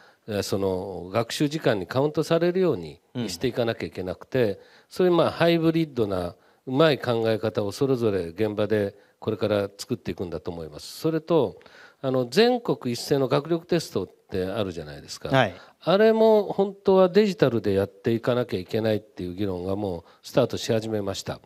その学習時間にカウントされるようにしていかなきゃいけなくて、うん、そういうまあハイブリッドなうまい考え方をそれぞれ現場でこれから作っていくんだと思います。それとあの全国一斉の学力テストってあるじゃないですか、はい、あれも本当はデジタルでやっていかなきゃいけないっていう議論がもうスタートし始めました。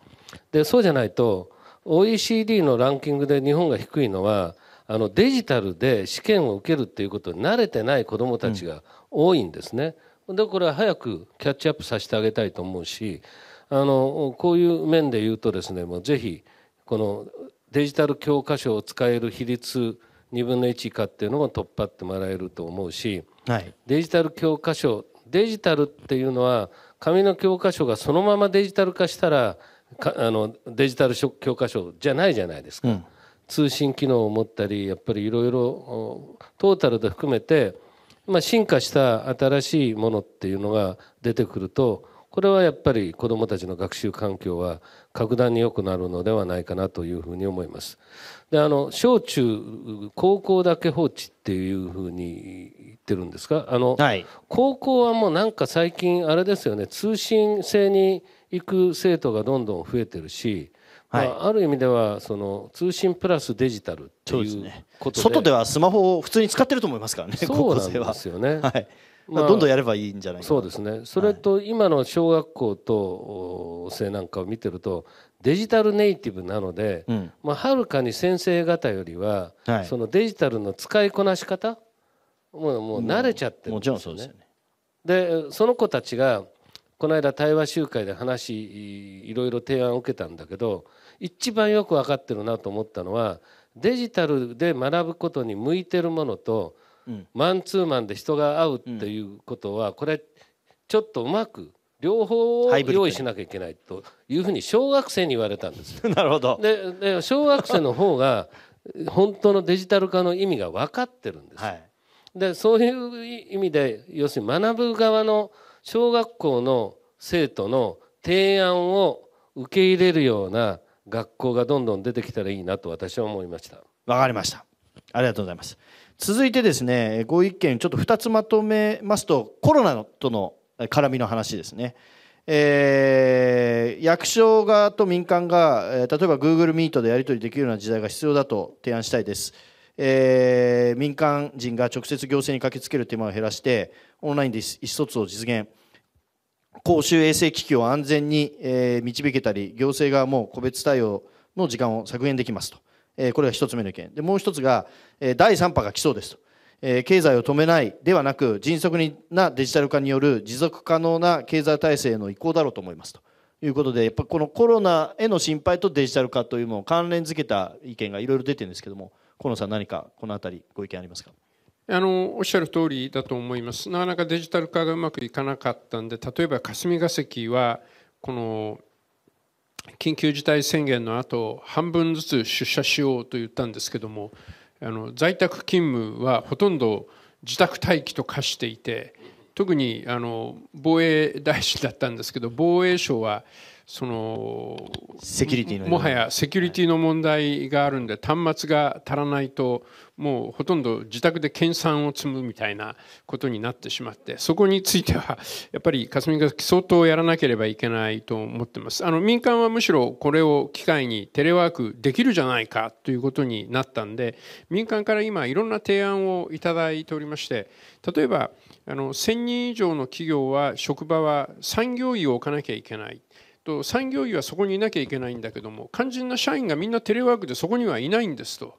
で、そうじゃないと、OECD のランキングで日本が低いのは、あのデジタルで試験を受けるっていうことに慣れてない子どもたちが多いんですね。うん、で、これは早くキャッチアップさせてあげたいと思うし、あの、こういう面で言うとですね、もうぜひ、このデジタル教科書を使える比率2分の1以下っていうのを取っ張ってもらえると思うし、はい、デジタル教科書デジタルっていうのは紙の教科書がそのままデジタル化したらあのデジタル教科書じゃないじゃないですか、うん、通信機能を持ったりやっぱりいろいろトータルで含めて、まあ、進化した新しいものっていうのが出てくるとこれはやっぱり子どもたちの学習環境は格段に良くなるのではないかなというふうに思います。であの小中高校だけ放置っていうふうに言ってるんですかあの、はい、高校はもうなんか最近あれですよね通信制に行く生徒がどんどん増えてるし、はい、まあ、ある意味ではその通信プラスデジタルっていうことで、ね、外ではスマホを普通に使ってると思いますからねそうなんですよね、はいまあ、どんどんやればいいんじゃないそうですねそれと今の小学校と生なんかを見てるとデジタルネイティブなので、まあ、はるかに先生方よりは、そのデジタルの使いこなし方もうもう慣れちゃってるんですよね。でその子たちがこの間対話集会で話いろいろ提案を受けたんだけど一番よく分かってるなと思ったのはデジタルで学ぶことに向いてるものと、マンツーマンで人が会うっていうことはこれちょっとうまく両方を用意しなきゃいけないというふうに小学生に言われたんです なるほどでで小学生の方が本当のデジタル化の意味が分かってるんです、はい、でそういう意味で要するに学ぶ側の小学校の生徒の提案を受け入れるような学校がどんどん出てきたらいいなと私は思いました。わかりました。ありがとうございます。続いてですね、ご意見ちょっと2つまとめますと、コロナとの絡みの話ですね。えー、役所側と民間が、え例えば Google ミートでやり取りできるような時代が必要だと提案したいです。えー、民間人が直接行政に駆けつける手間を減らしてオンラインで意思疎通を実現公衆衛生機器を安全に、え導けたり行政側も個別対応の時間を削減できますと、えー、これが1つ目の意見でもう1つが、え第3波が来そうですとえ経済を止めないではなく迅速なデジタル化による持続可能な経済体制の移行だろうと思いますということでやっぱこのコロナへの心配とデジタル化というものを関連づけた意見がいろいろ出てるんですけども河野さん何かこの辺りご意見ありますかあのおっしゃる通りだと思いますなかなかデジタル化がうまくいかなかったんで例えば霞が関はこの緊急事態宣言の後半分ずつ出社しようと言ったんですけどもあの在宅勤務はほとんど自宅待機と化していて特にあの防衛大臣だったんですけど防衛省はそのセキュリティのもはやセキュリティの問題があるんで端末が足らないともうほとんど自宅で研鑽を積むみたいなことになってしまってそこについてはやっぱり霞が関相当やらなければいけないと思ってますあの民間はむしろこれを機会にテレワークできるじゃないかということになったんで民間から今いろんな提案をいただいておりまして例えばあの1000人以上の企業は職場は産業医を置かなきゃいけない。と産業医はそこにいなきゃいけないんだけども肝心な社員がみんなテレワークでそこにはいないんですと。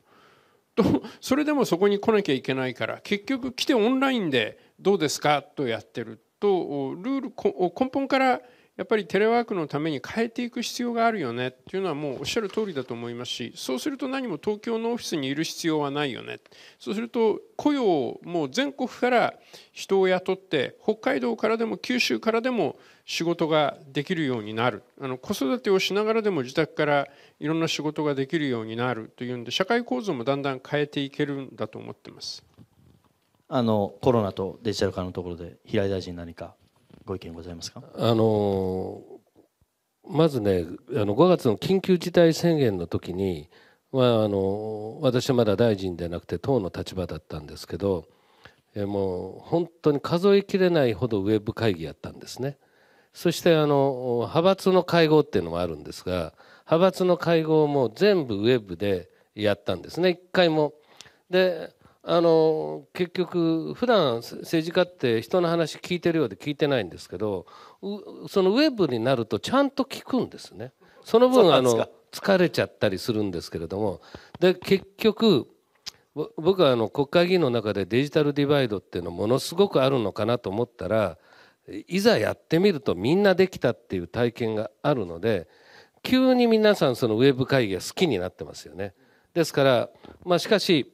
とそれでもそこに来なきゃいけないから結局来てオンラインでどうですかとやってるとルールを根本からやっぱりテレワークのために変えていく必要があるよねっていうのはもうおっしゃる通りだと思いますしそうすると何も東京のオフィスにいる必要はないよねそうすると雇用をもう全国から人を雇って北海道からでも九州からでも仕事ができるようになるあの子育てをしながらでも自宅からいろんな仕事ができるようになるというんで社会構造もだんだん変えていけるんだと思ってますあのコロナとデジタル化のところで平井大臣何かご意見ございますかあのまずねあの5月の緊急事態宣言の時に、まあ、あの私はまだ大臣ではなくて党の立場だったんですけどえもう本当に数えきれないほどウェブ会議やったんですね。そしてあの派閥の会合っていうのもあるんですが派閥の会合も全部ウェブでやったんですね一回も。であの結局普段政治家って人の話聞いてるようで聞いてないんですけどそのウェブになるとちゃんと聞くんですねその分あの疲れちゃったりするんですけれどもで結局僕はあの国会議員の中でデジタルディバイドっていうのものすごくあるのかなと思ったらいざやってみるとみんなできたっていう体験があるので急に皆さんそのウェブ会議が好きになってますよね。ですから、まあ、しかし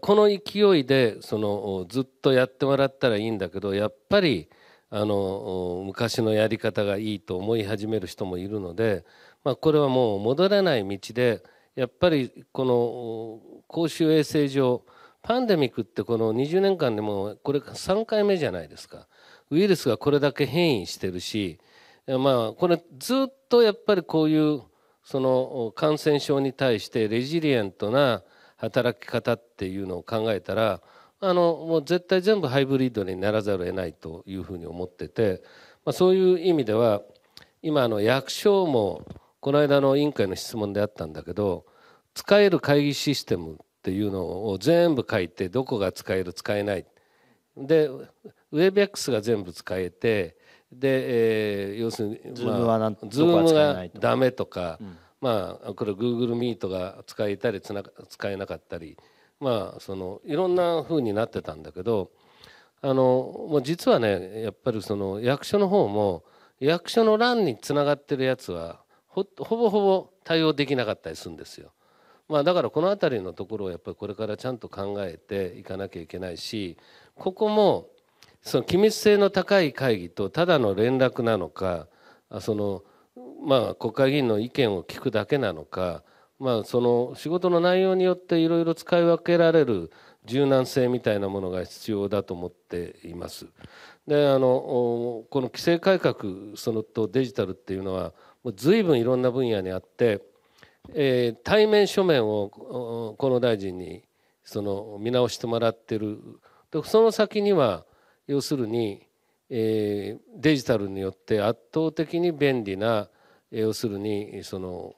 この勢いでそのずっとやってもらったらいいんだけどやっぱりあの昔のやり方がいいと思い始める人もいるので、まあ、これはもう戻らない道でやっぱりこの公衆衛生上パンデミックってこの20年間でもこれ3回目じゃないですか。ウイルスがこれだけ変異してるし、まあ、これずっとやっぱりこういうその感染症に対してレジリエントな働き方っていうのを考えたらあのもう絶対全部ハイブリッドにならざるを得ないというふうに思ってて、まあ、そういう意味では今あの役所もこの間の委員会の質問であったんだけど使える会議システムっていうのを全部書いてどこが使える使えないでウェブ x が全部使えてで、えー、要するに、まあ、ズームはズームがダメとか、うん、まあこれ Google Meet が使えたりつな使えなかったりまあそのいろんなふうになってたんだけどあのもう実はねやっぱりその役所の方も役所の欄につながってるやつはほぼほぼ対応できなかったりするんですよ。まあ、だからこの辺りのところをやっぱりこれからちゃんと考えていかなきゃいけないしここもその機密性の高い会議とただの連絡なのかそのまあ国会議員の意見を聞くだけなのかまあその仕事の内容によっていろいろ使い分けられる柔軟性みたいなものが必要だと思っています。であのこの規制改革そのとデジタルっていうのはもう随分いろんな分野にあって、えー、対面書面を河野大臣にその見直してもらってるでその先には要するに、えー、デジタルによって圧倒的に便利な要するにその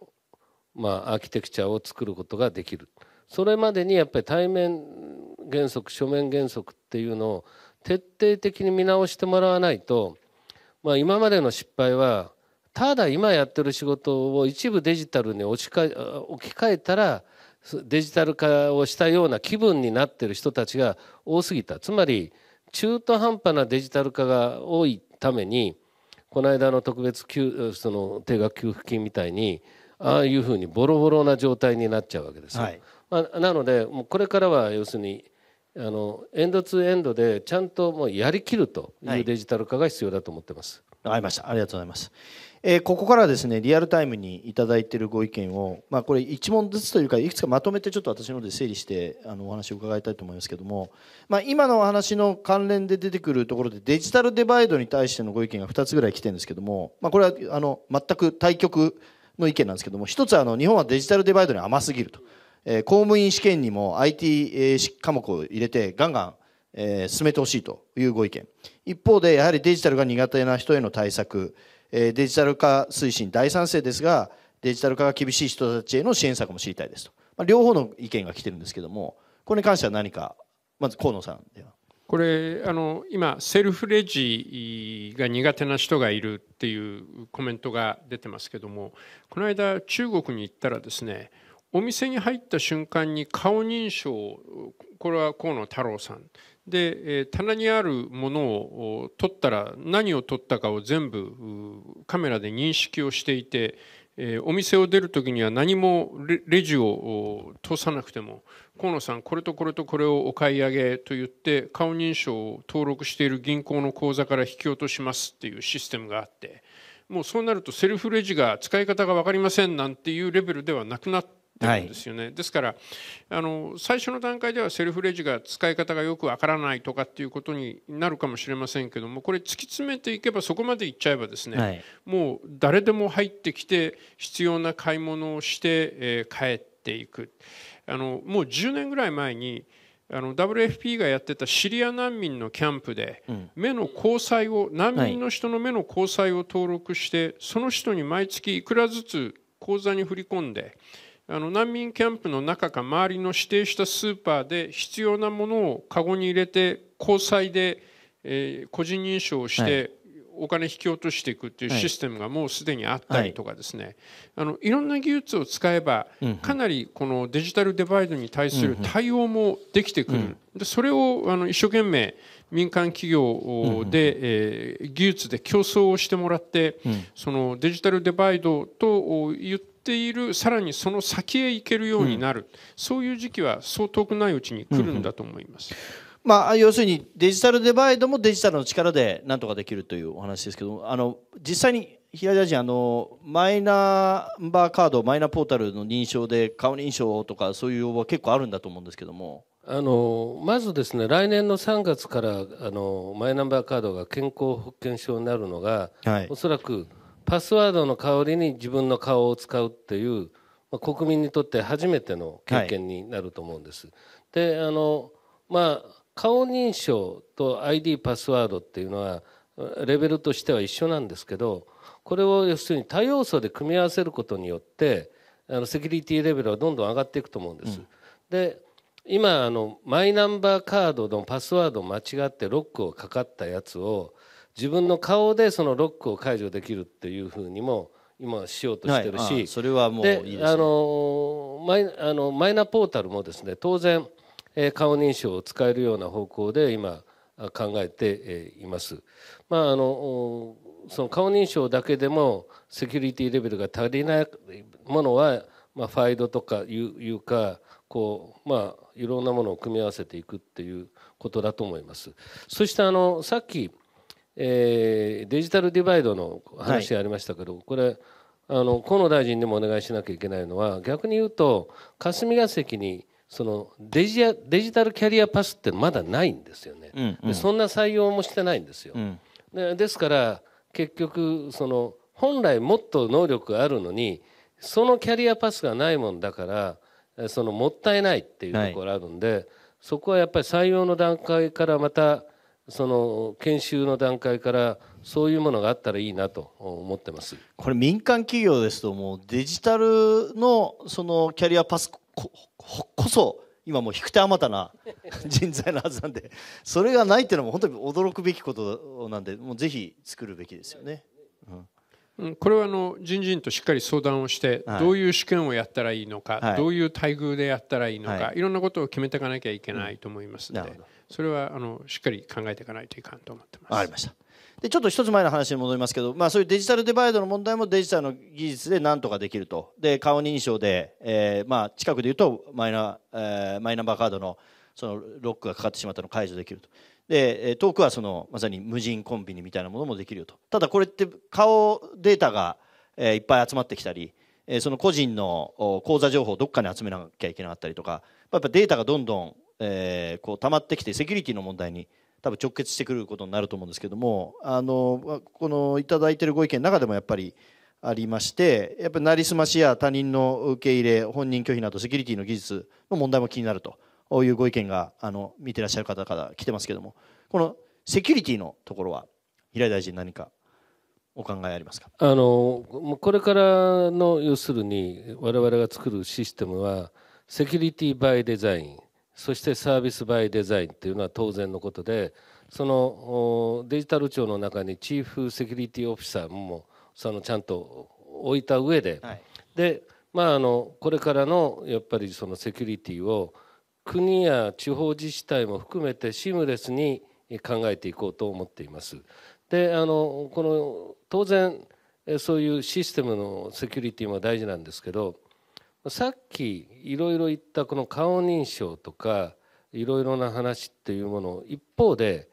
まあアーキテクチャを作ることができるそれまでにやっぱり対面原則書面原則っていうのを徹底的に見直してもらわないと、まあ、今までの失敗はただ今やってる仕事を一部デジタルに置き換えたらデジタル化をしたような気分になってる人たちが多すぎたつまり中途半端なデジタル化が多いためにこの間の特別給その定額給付金みたいにああいうふうにボロボロな状態になっちゃうわけですよ。はい、まあ、なのでもうこれからは要するにあのエンドツーエンドでちゃんともうやりきるというデジタル化が必要だと思ってます。わ、はい、かりました。ありがとうございます。えここからですねリアルタイムに頂いているご意見を、まあ、これ1問ずつというかいくつかまとめてちょっと私の方で整理してあのお話を伺いたいと思いますけども、まあ、今のお話の関連で出てくるところでデジタルデバイドに対してのご意見が2つぐらい来てるんですけども、まあ、これはあの全く対極の意見なんですけども1つはあの日本はデジタルデバイドに甘すぎると、え公務員試験にも IT 科目を入れてガンガンえ進めてほしいというご意見一方でやはりデジタルが苦手な人への対策デジタル化推進大賛成ですがデジタル化が厳しい人たちへの支援策も知りたいですと、まあ、両方の意見が来てるんですけどもこれに関しては何かまず河野さんでは。これあの今セルフレジが苦手な人がいるっていうコメントが出てますけどもこの間中国に行ったらですねお店に入った瞬間に顔認証これは河野太郎さんで棚にあるものを取ったら何を取ったかを全部カメラで認識をしていてお店を出る時には何もレジを通さなくても河野さんこれとこれとこれをお買い上げと言って顔認証を登録している銀行の口座から引き落としますっていうシステムがあってもうそうなるとセルフレジが使い方が分かりませんなんていうレベルではなくなってってるんですよね、はい、ですからあの最初の段階ではセルフレジが使い方がよくわからないとかっていうことになるかもしれませんけどもこれ突き詰めていけばそこまでいっちゃえばですね、はい、もう誰でも入ってきて必要な買い物をして、えー、帰っていくあのもう10年ぐらい前にあの WFP がやってたシリア難民のキャンプで、目の交際を難民の人の目の交際を登録して、その人に毎月いくらずつ口座に振り込んで。あの難民キャンプの中か周りの指定したスーパーで必要なものをカゴに入れて交際で、えー、個人認証をして、お金引き落としていくっていうシステムがもうすでにあったりとかですね、はい、あのいろんな技術を使えばかなりこのデジタルデバイドに対する対応もできてくる、でそれをあの一生懸命民間企業で、え技術で競争をしてもらって、そのデジタルデバイドと言っているさらにその先へ行けるようになる、うん、そういう時期はそう遠くないうちに来るんだと思います。うんうんまあ、要するにデジタルデバイドもデジタルの力でなんとかできるというお話ですけどあの実際に平井大臣あのマイナンバーカードマイナポータルの認証で顔認証とかそういう要望は結構あるんだと思うんですけども。あのまずですね来年の3月からあのマイナンバーカードが健康保険証になるのが、はい、おそらくパスワードの代わりに自分の顔を使うっていう、まあ、国民にとって初めての経験になると思うんです。はい、であのまあ顔認証と ID パスワードっていうのはレベルとしては一緒なんですけどこれを要するに多要素で組み合わせることによってあのセキュリティレベルはどんどん上がっていくと思うんです。うん、で今あのマイナンバーカードのパスワードを間違ってロックをかかったやつを自分の顔でそのロックを解除できるっていうふうにも今しようとしてるし、はい、それはもういい、ね、あのマイあのマイナポータルもですね当然、えー、顔認証を使えるような方向で今考えています。まああのその顔認証だけでもセキュリティレベルが足りないものは、まあ、ファイドとかいうかこう、まあ、いろんなものを組み合わせていくっていうことだと思います。そしてあのさっきえー、デジタルディバイドの話がありましたけど、はい、これあの河野大臣にもお願いしなきゃいけないのは逆に言うと霞が関にそのデジデジタルキャリアパスってまだないんですよね、うんうん、でそんな採用もしてないんですよ、うん、でですから結局その本来もっと能力があるのにそのキャリアパスがないもんだからそのもったいないっていうところあるんで、はい、そこはやっぱり採用の段階からまたその研修の段階からそういうものがあったらいいなと思ってますこれ民間企業ですともうデジタルのそのキャリアパスここそ今もう引く手あまたな人材のはずなんでそれがないっていうのも本当に驚くべきことなんでもうぜひ作るべきですよね。これはあの人事院としっかり相談をして、どういう試験をやったらいいのか、どういう待遇でやったらいいのか、い、ろんなことを決めていかなきゃいけないと思いますので、それはあのしっかり考えていかないといかんと思ってます。りましたでちょっと一つ前の話に戻りますけど、まあ、そういうデジタルデバイドの問題もデジタルの技術でなんとかできるとで顔認証で、えーまあ、近くで言うとマイナ,、えー、マイナンバーカードのそのロックがかかってしまったのを解除できるとで遠くはそのまさに無人コンビニみたいなものもできるよとただこれって顔データが、えいっぱい集まってきたり、えその個人の口座情報をどっかに集めなきゃいけなかったりとかやっぱデータがどんどん、えこう溜まってきてセキュリティの問題に多分直結してくることになると思うんですけどもあのこの頂いてるご意見の中でもやっぱりありましてやっぱりなりすましや他人の受け入れ本人拒否などセキュリティの技術の問題も気になると。ういうご意見があの見てらっしゃる方から来てますけどもこのセキュリティのところは平井大臣何かお考えありますかあのこれからの要するに我々が作るシステムはセキュリティバイデザインそしてサービスバイデザインというのは当然のことでそのデジタル庁の中にチーフセキュリティオフィサーもそのちゃんと置いた上で、はい、でまああのこれからのやっぱりそのセキュリティを国や地方自治体も含めてシームレスに考えていこうと思っています。であのこの当然そういうシステムのセキュリティも大事なんですけどさっきいろいろ言ったこの顔認証とかいろいろな話っていうもの一方で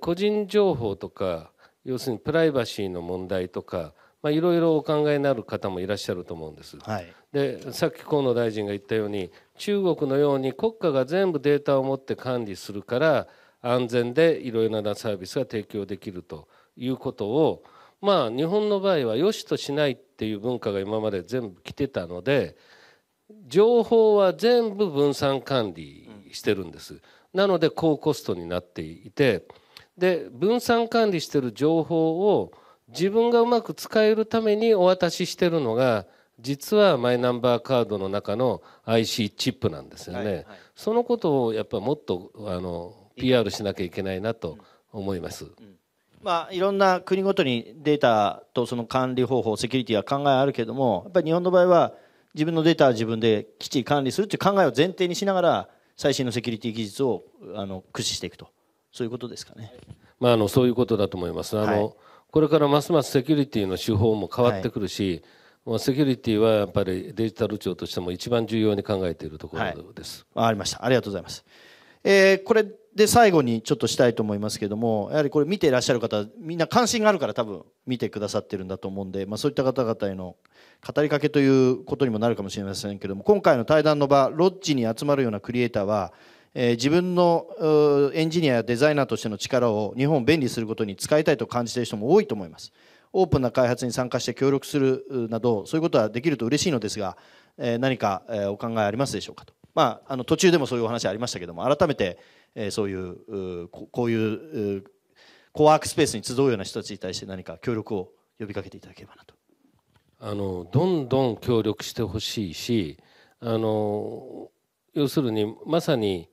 個人情報とか要するにプライバシーの問題とかまあ、いろいろお考えになる方もいらっしゃると思うんです。はい、でさっき河野大臣が言ったように中国のように国家が全部データを持って管理するから安全でいろいろなサービスが提供できるということを、まあ、日本の場合は良しとしないっていう文化が今まで全部来てたので情報は全部分散管理してるんです。なので高コストになっていてで分散管理してる情報を自分がうまく使えるためにお渡ししてるのが実はマイナンバーカードの中の IC チップなんですよね、はいはい、そのことをやっぱもっとあの PR しなきゃいけないなと思います。まあ、いろんな国ごとにデータとその管理方法、セキュリティは考えあるけれども、やっぱり日本の場合は、自分のデータは自分できっちり管理するという考えを前提にしながら、最新のセキュリティ技術をあの駆使していくと、そういうことですかね。まあ、あのそういうことだと思います。あの、はい、これからますますセキュリティの手法も変わってくるし、はい、セキュリティはやっぱりデジタル庁としても一番重要に考えているところです。はい、りました。ありがとうございます。えー、これで最後にちょっとしたいと思いますけどもやはりこれ見ていらっしゃる方みんな関心があるから多分見てくださってるんだと思うんで、まあ、そういった方々への語りかけということにもなるかもしれませんけども今回の対談の場ロッジに集まるようなクリエイターはえ自分のエンジニアやデザイナーとしての力を日本を便利することに使いたいと感じている人も多いと思いますオープンな開発に参加して協力するなどそういうことはできると嬉しいのですが、え何かお考えありますでしょうかと、まあ、あの途中でもそういうお話ありましたけども改めて、えそういうこういうコワークスペースに集うような人たちに対して何か協力を呼びかけていただければなとあのどんどん協力してほしいしあの要するにまさに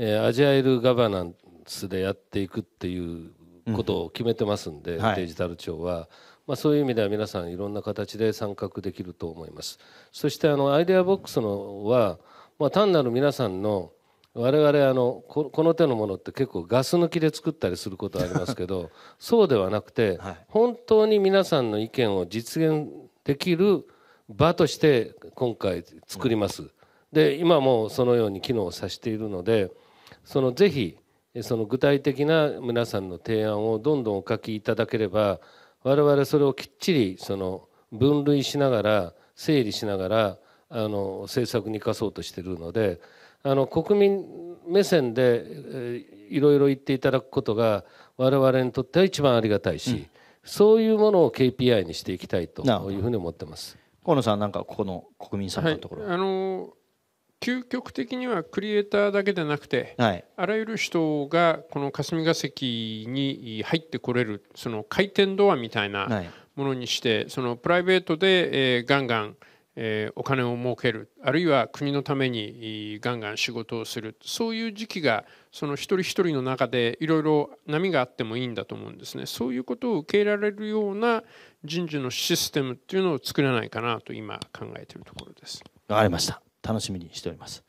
えー、アジャイルガバナンスでやっていくっていうことを決めてますんで、うんはい、デジタル庁は、まあ、そういう意味では皆さんいろんな形で参画できると思います。そしてあのアイデアボックスのは、まあ、単なる皆さんの我々あのこの手のものって結構ガス抜きで作ったりすることありますけど そうではなくて、本当に皆さんの意見を実現できる場として今回作ります。で今もそのように機能をさしているのでそのぜひその具体的な皆さんの提案をどんどんお書きいただければ我々それをきっちりその分類しながら整理しながらあの政策に生かそうとしているのであの国民目線でいろいろ言っていただくことが我々にとっては一番ありがたいし、うん、そういうものを KPI にしていきたいというふうに思ってます。河野さんなんかここの国民参加のところ、はい、あの究極的にはクリエイターだけでなくて、はい、あらゆる人がこの霞が関に入ってこれるその回転ドアみたいなものにして、はい、そのプライベートで、えー、ガンガン、えー、お金を儲けるあるいは国のためにガンガン仕事をするそういう時期がその一人一人の中でいろいろ波があってもいいんだと思うんですねそういうことを受け入れられるような人事のシステムっていうのを作れないかなと今考えているところです。わかりました楽しみにしております。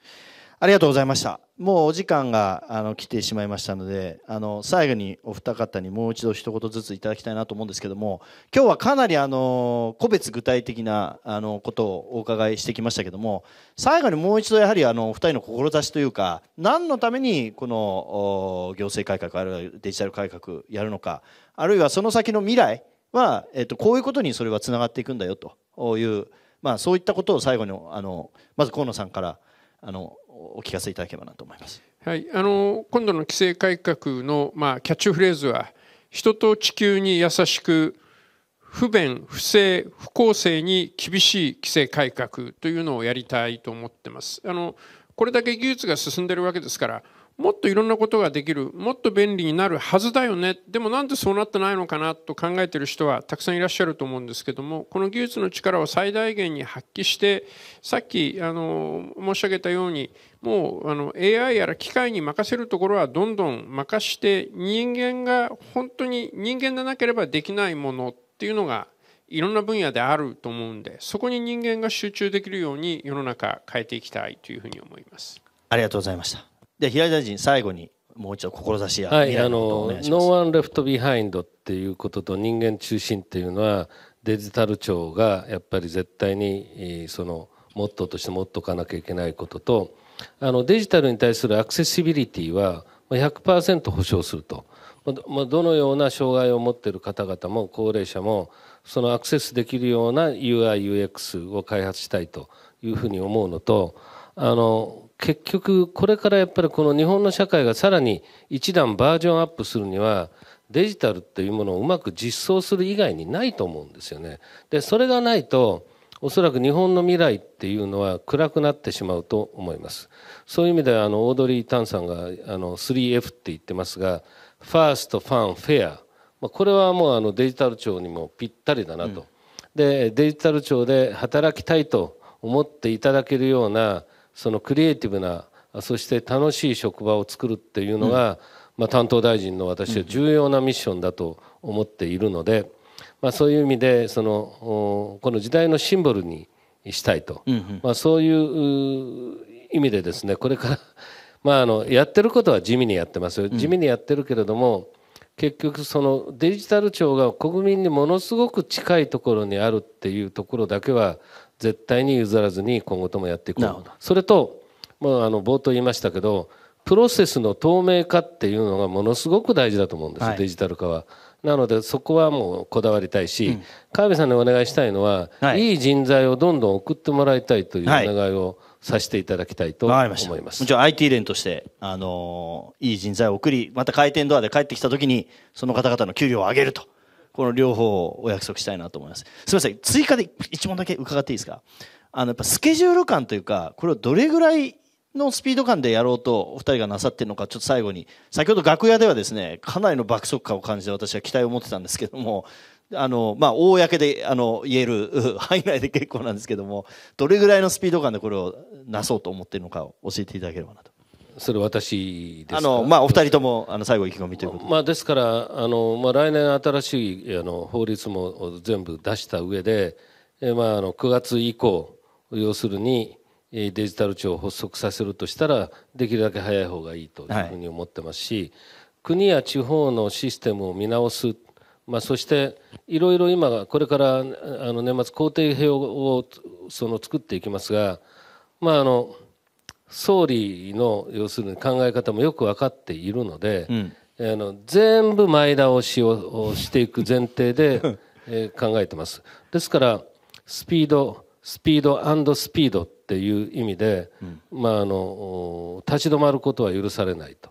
ありがとうございました。もうお時間があの来てしまいましたので、あの最後にお二方にもう一度一言ずついただきたいなと思うんですけども、今日はかなりあの個別具体的なあのことをお伺いしてきましたけども、最後にもう一度やはりあのお二人の志というか、何のためにこの行政改革あるいはデジタル改革やるのか、あるいはその先の未来はえっとこういうことにそれはつながっていくんだよという。まあ、そういったことを最後にあのまず河野さんからあのお聞かせいただければなと思います。はい、あの今度の規制改革の、まあ、キャッチフレーズは人と地球に優しく不便不正不公正に厳しい規制改革というのをやりたいと思ってます。あのこれだけ技術が進んでるわけですからもっといろんなことができるもっと便利になるはずだよねでもなんでそうなってないのかなと考えている人はたくさんいらっしゃると思うんですけどもこの技術の力を最大限に発揮してさっきあの申し上げたようにもうあの AI やら機械に任せるところはどんどん任して人間が本当に人間でなければできないものっていうのがいろんな分野であると思うんでそこに人間が集中できるように世の中変えていきたいというふうに思います。ありがとうございましたで平井大臣最後にもう一度志や、はい、あの「ノーワン・レフト・ビハインド」っていうことと「人間中心」っていうのはデジタル庁がやっぱり絶対にそのモットーとして持っておかなきゃいけないこととあのデジタルに対するアクセシビリティは100%保証すると。どのような障害を持っている方々も高齢者もそのアクセスできるような UIUX を開発したいというふうに思うのとあの結局これからやっぱりこの日本の社会がさらに一段バージョンアップするにはデジタルっていうものをうまく実装する以外にないと思うんですよね。でそれがないとおそらく日本の未来っていうのは暗くなってしまうと思います。そういう意味ではあのオードリー・タンさんがあの 3F って言ってますがファースト、ファン、フェア、まあ、これはもうあのデジタル庁にもぴったりだなと、うん、でデジタル庁で働きたいと思っていただけるようなそのクリエイティブなそして楽しい職場を作るっていうのが、ま担当大臣の私は重要なミッションだと思っているので、まそういう意味でそのこの時代のシンボルにしたいと、まそういう意味でですねこれから まあ、あのやってることは地味にやってますよ地味にやってるけれども、結局そのデジタル庁が国民にものすごく近いところにあるっていうところだけは絶対に譲らずに今後ともやっていこうそれと、まあ、あの冒頭言いましたけどプロセスの透明化っていうのがものすごく大事だと思うんです、はい、デジタル化は。なのでそこはもうこだわりたいし、うん、川辺さんにお願いしたいのは、はい、いい人材をどんどん送ってもらいたいというお願いをさせていただきたいと思います。はい、もちろん IT 連として、あのー、いい人材を送り、また回転ドアで帰ってきたときに、その方々の給料を上げると。この両方をお約束したいなと思います。すみません、追加で1問だけ伺っていいですかあの、やっぱスケジュール感というか、これをどれぐらいのスピード感でやろうとお二人がなさってるのか、ちょっと最後に、先ほど楽屋ではですね、かなりの爆速感を感じて私は期待を持ってたんですけども、あの、まあ、公で、あの、言える 範囲内で結構なんですけども、どれぐらいのスピード感でこれをなそうと思ってるのかを教えていただければなと。それ私あの、まあ、お二人ともあの最後意気込みということで,、まあ、ですからあの、まあ、来年新しいあの法律も全部出した上で、えまあ、あの9月以降要するにデジタル庁を発足させるとしたらできるだけ早い方がいいというふうに思ってますし、国や地方のシステムを見直す、まあ、そしていろいろ今これからあの年末工程表をその作っていきますが、まあ、あの総理の要するに考え方もよく分かっているので、うん、あの全部前倒しをしていく前提で、えー、考えてます。ですからスピードスピードスピードっていう意味で、うん、まあ、あの立ち止まることは許されないと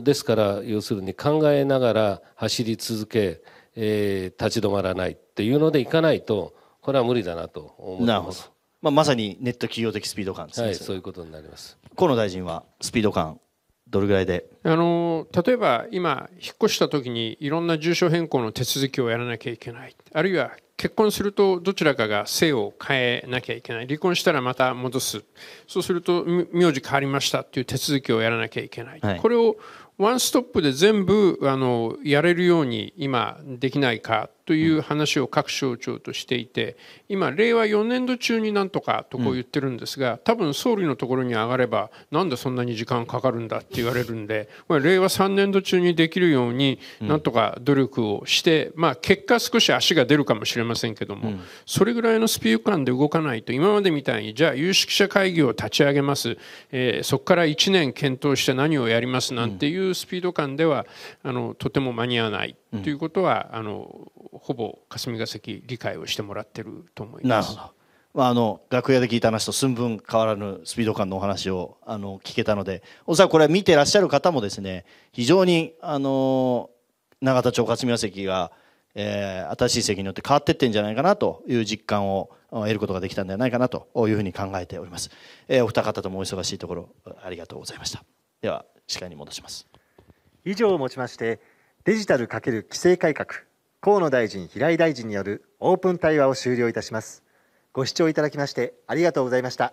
ですから要するに考えながら走り続け、えー、立ち止まらないっていうのでいかないとこれは無理だなと思います。まあ、まさにネット企業的スピード感ですね、はい、そういうことになります河野大臣はスピード感どれぐらいであの例えば今引っ越した時にいろんな住所変更の手続きをやらなきゃいけないあるいは結婚するとどちらかが姓を変えなきゃいけない離婚したらまた戻すそうすると名字変わりましたっていう手続きをやらなきゃいけない、はい、これをワンストップで全部あのやれるように今できないかという話を各省庁としていて今、令和4年度中になんとかとこう言ってるんですが多分、総理のところに上がればなんでそんなに時間かかるんだって言われるんでこれ令和3年度中にできるようになんとか努力をしてまあ結果、少し足が出るかもしれませんけどもそれぐらいのスピード感で動かないと今までみたいにじゃあ有識者会議を立ち上げます、えそこから1年検討して何をやりますなんていうスピード感ではあのとても間に合わないということは、あのほぼ霞が関理解をしてもらってると思います。まあ、あの楽屋で聞いた話と寸分変わらぬスピード感のお話をあの聞けたのでおそらくこれ見てらっしゃる方もですね非常にあの永田町霞が関が、えー、新しい席によって変わってってんじゃないかなという実感を得ることができたんではないかなというふうに考えております、えー、お二方ともお忙しいところありがとうございましたでは司会に戻します以上をもちましてデジタル×規制改革、河野大臣、平井大臣によるオープン対話を終了いたします。ご視聴いただきましてありがとうございました。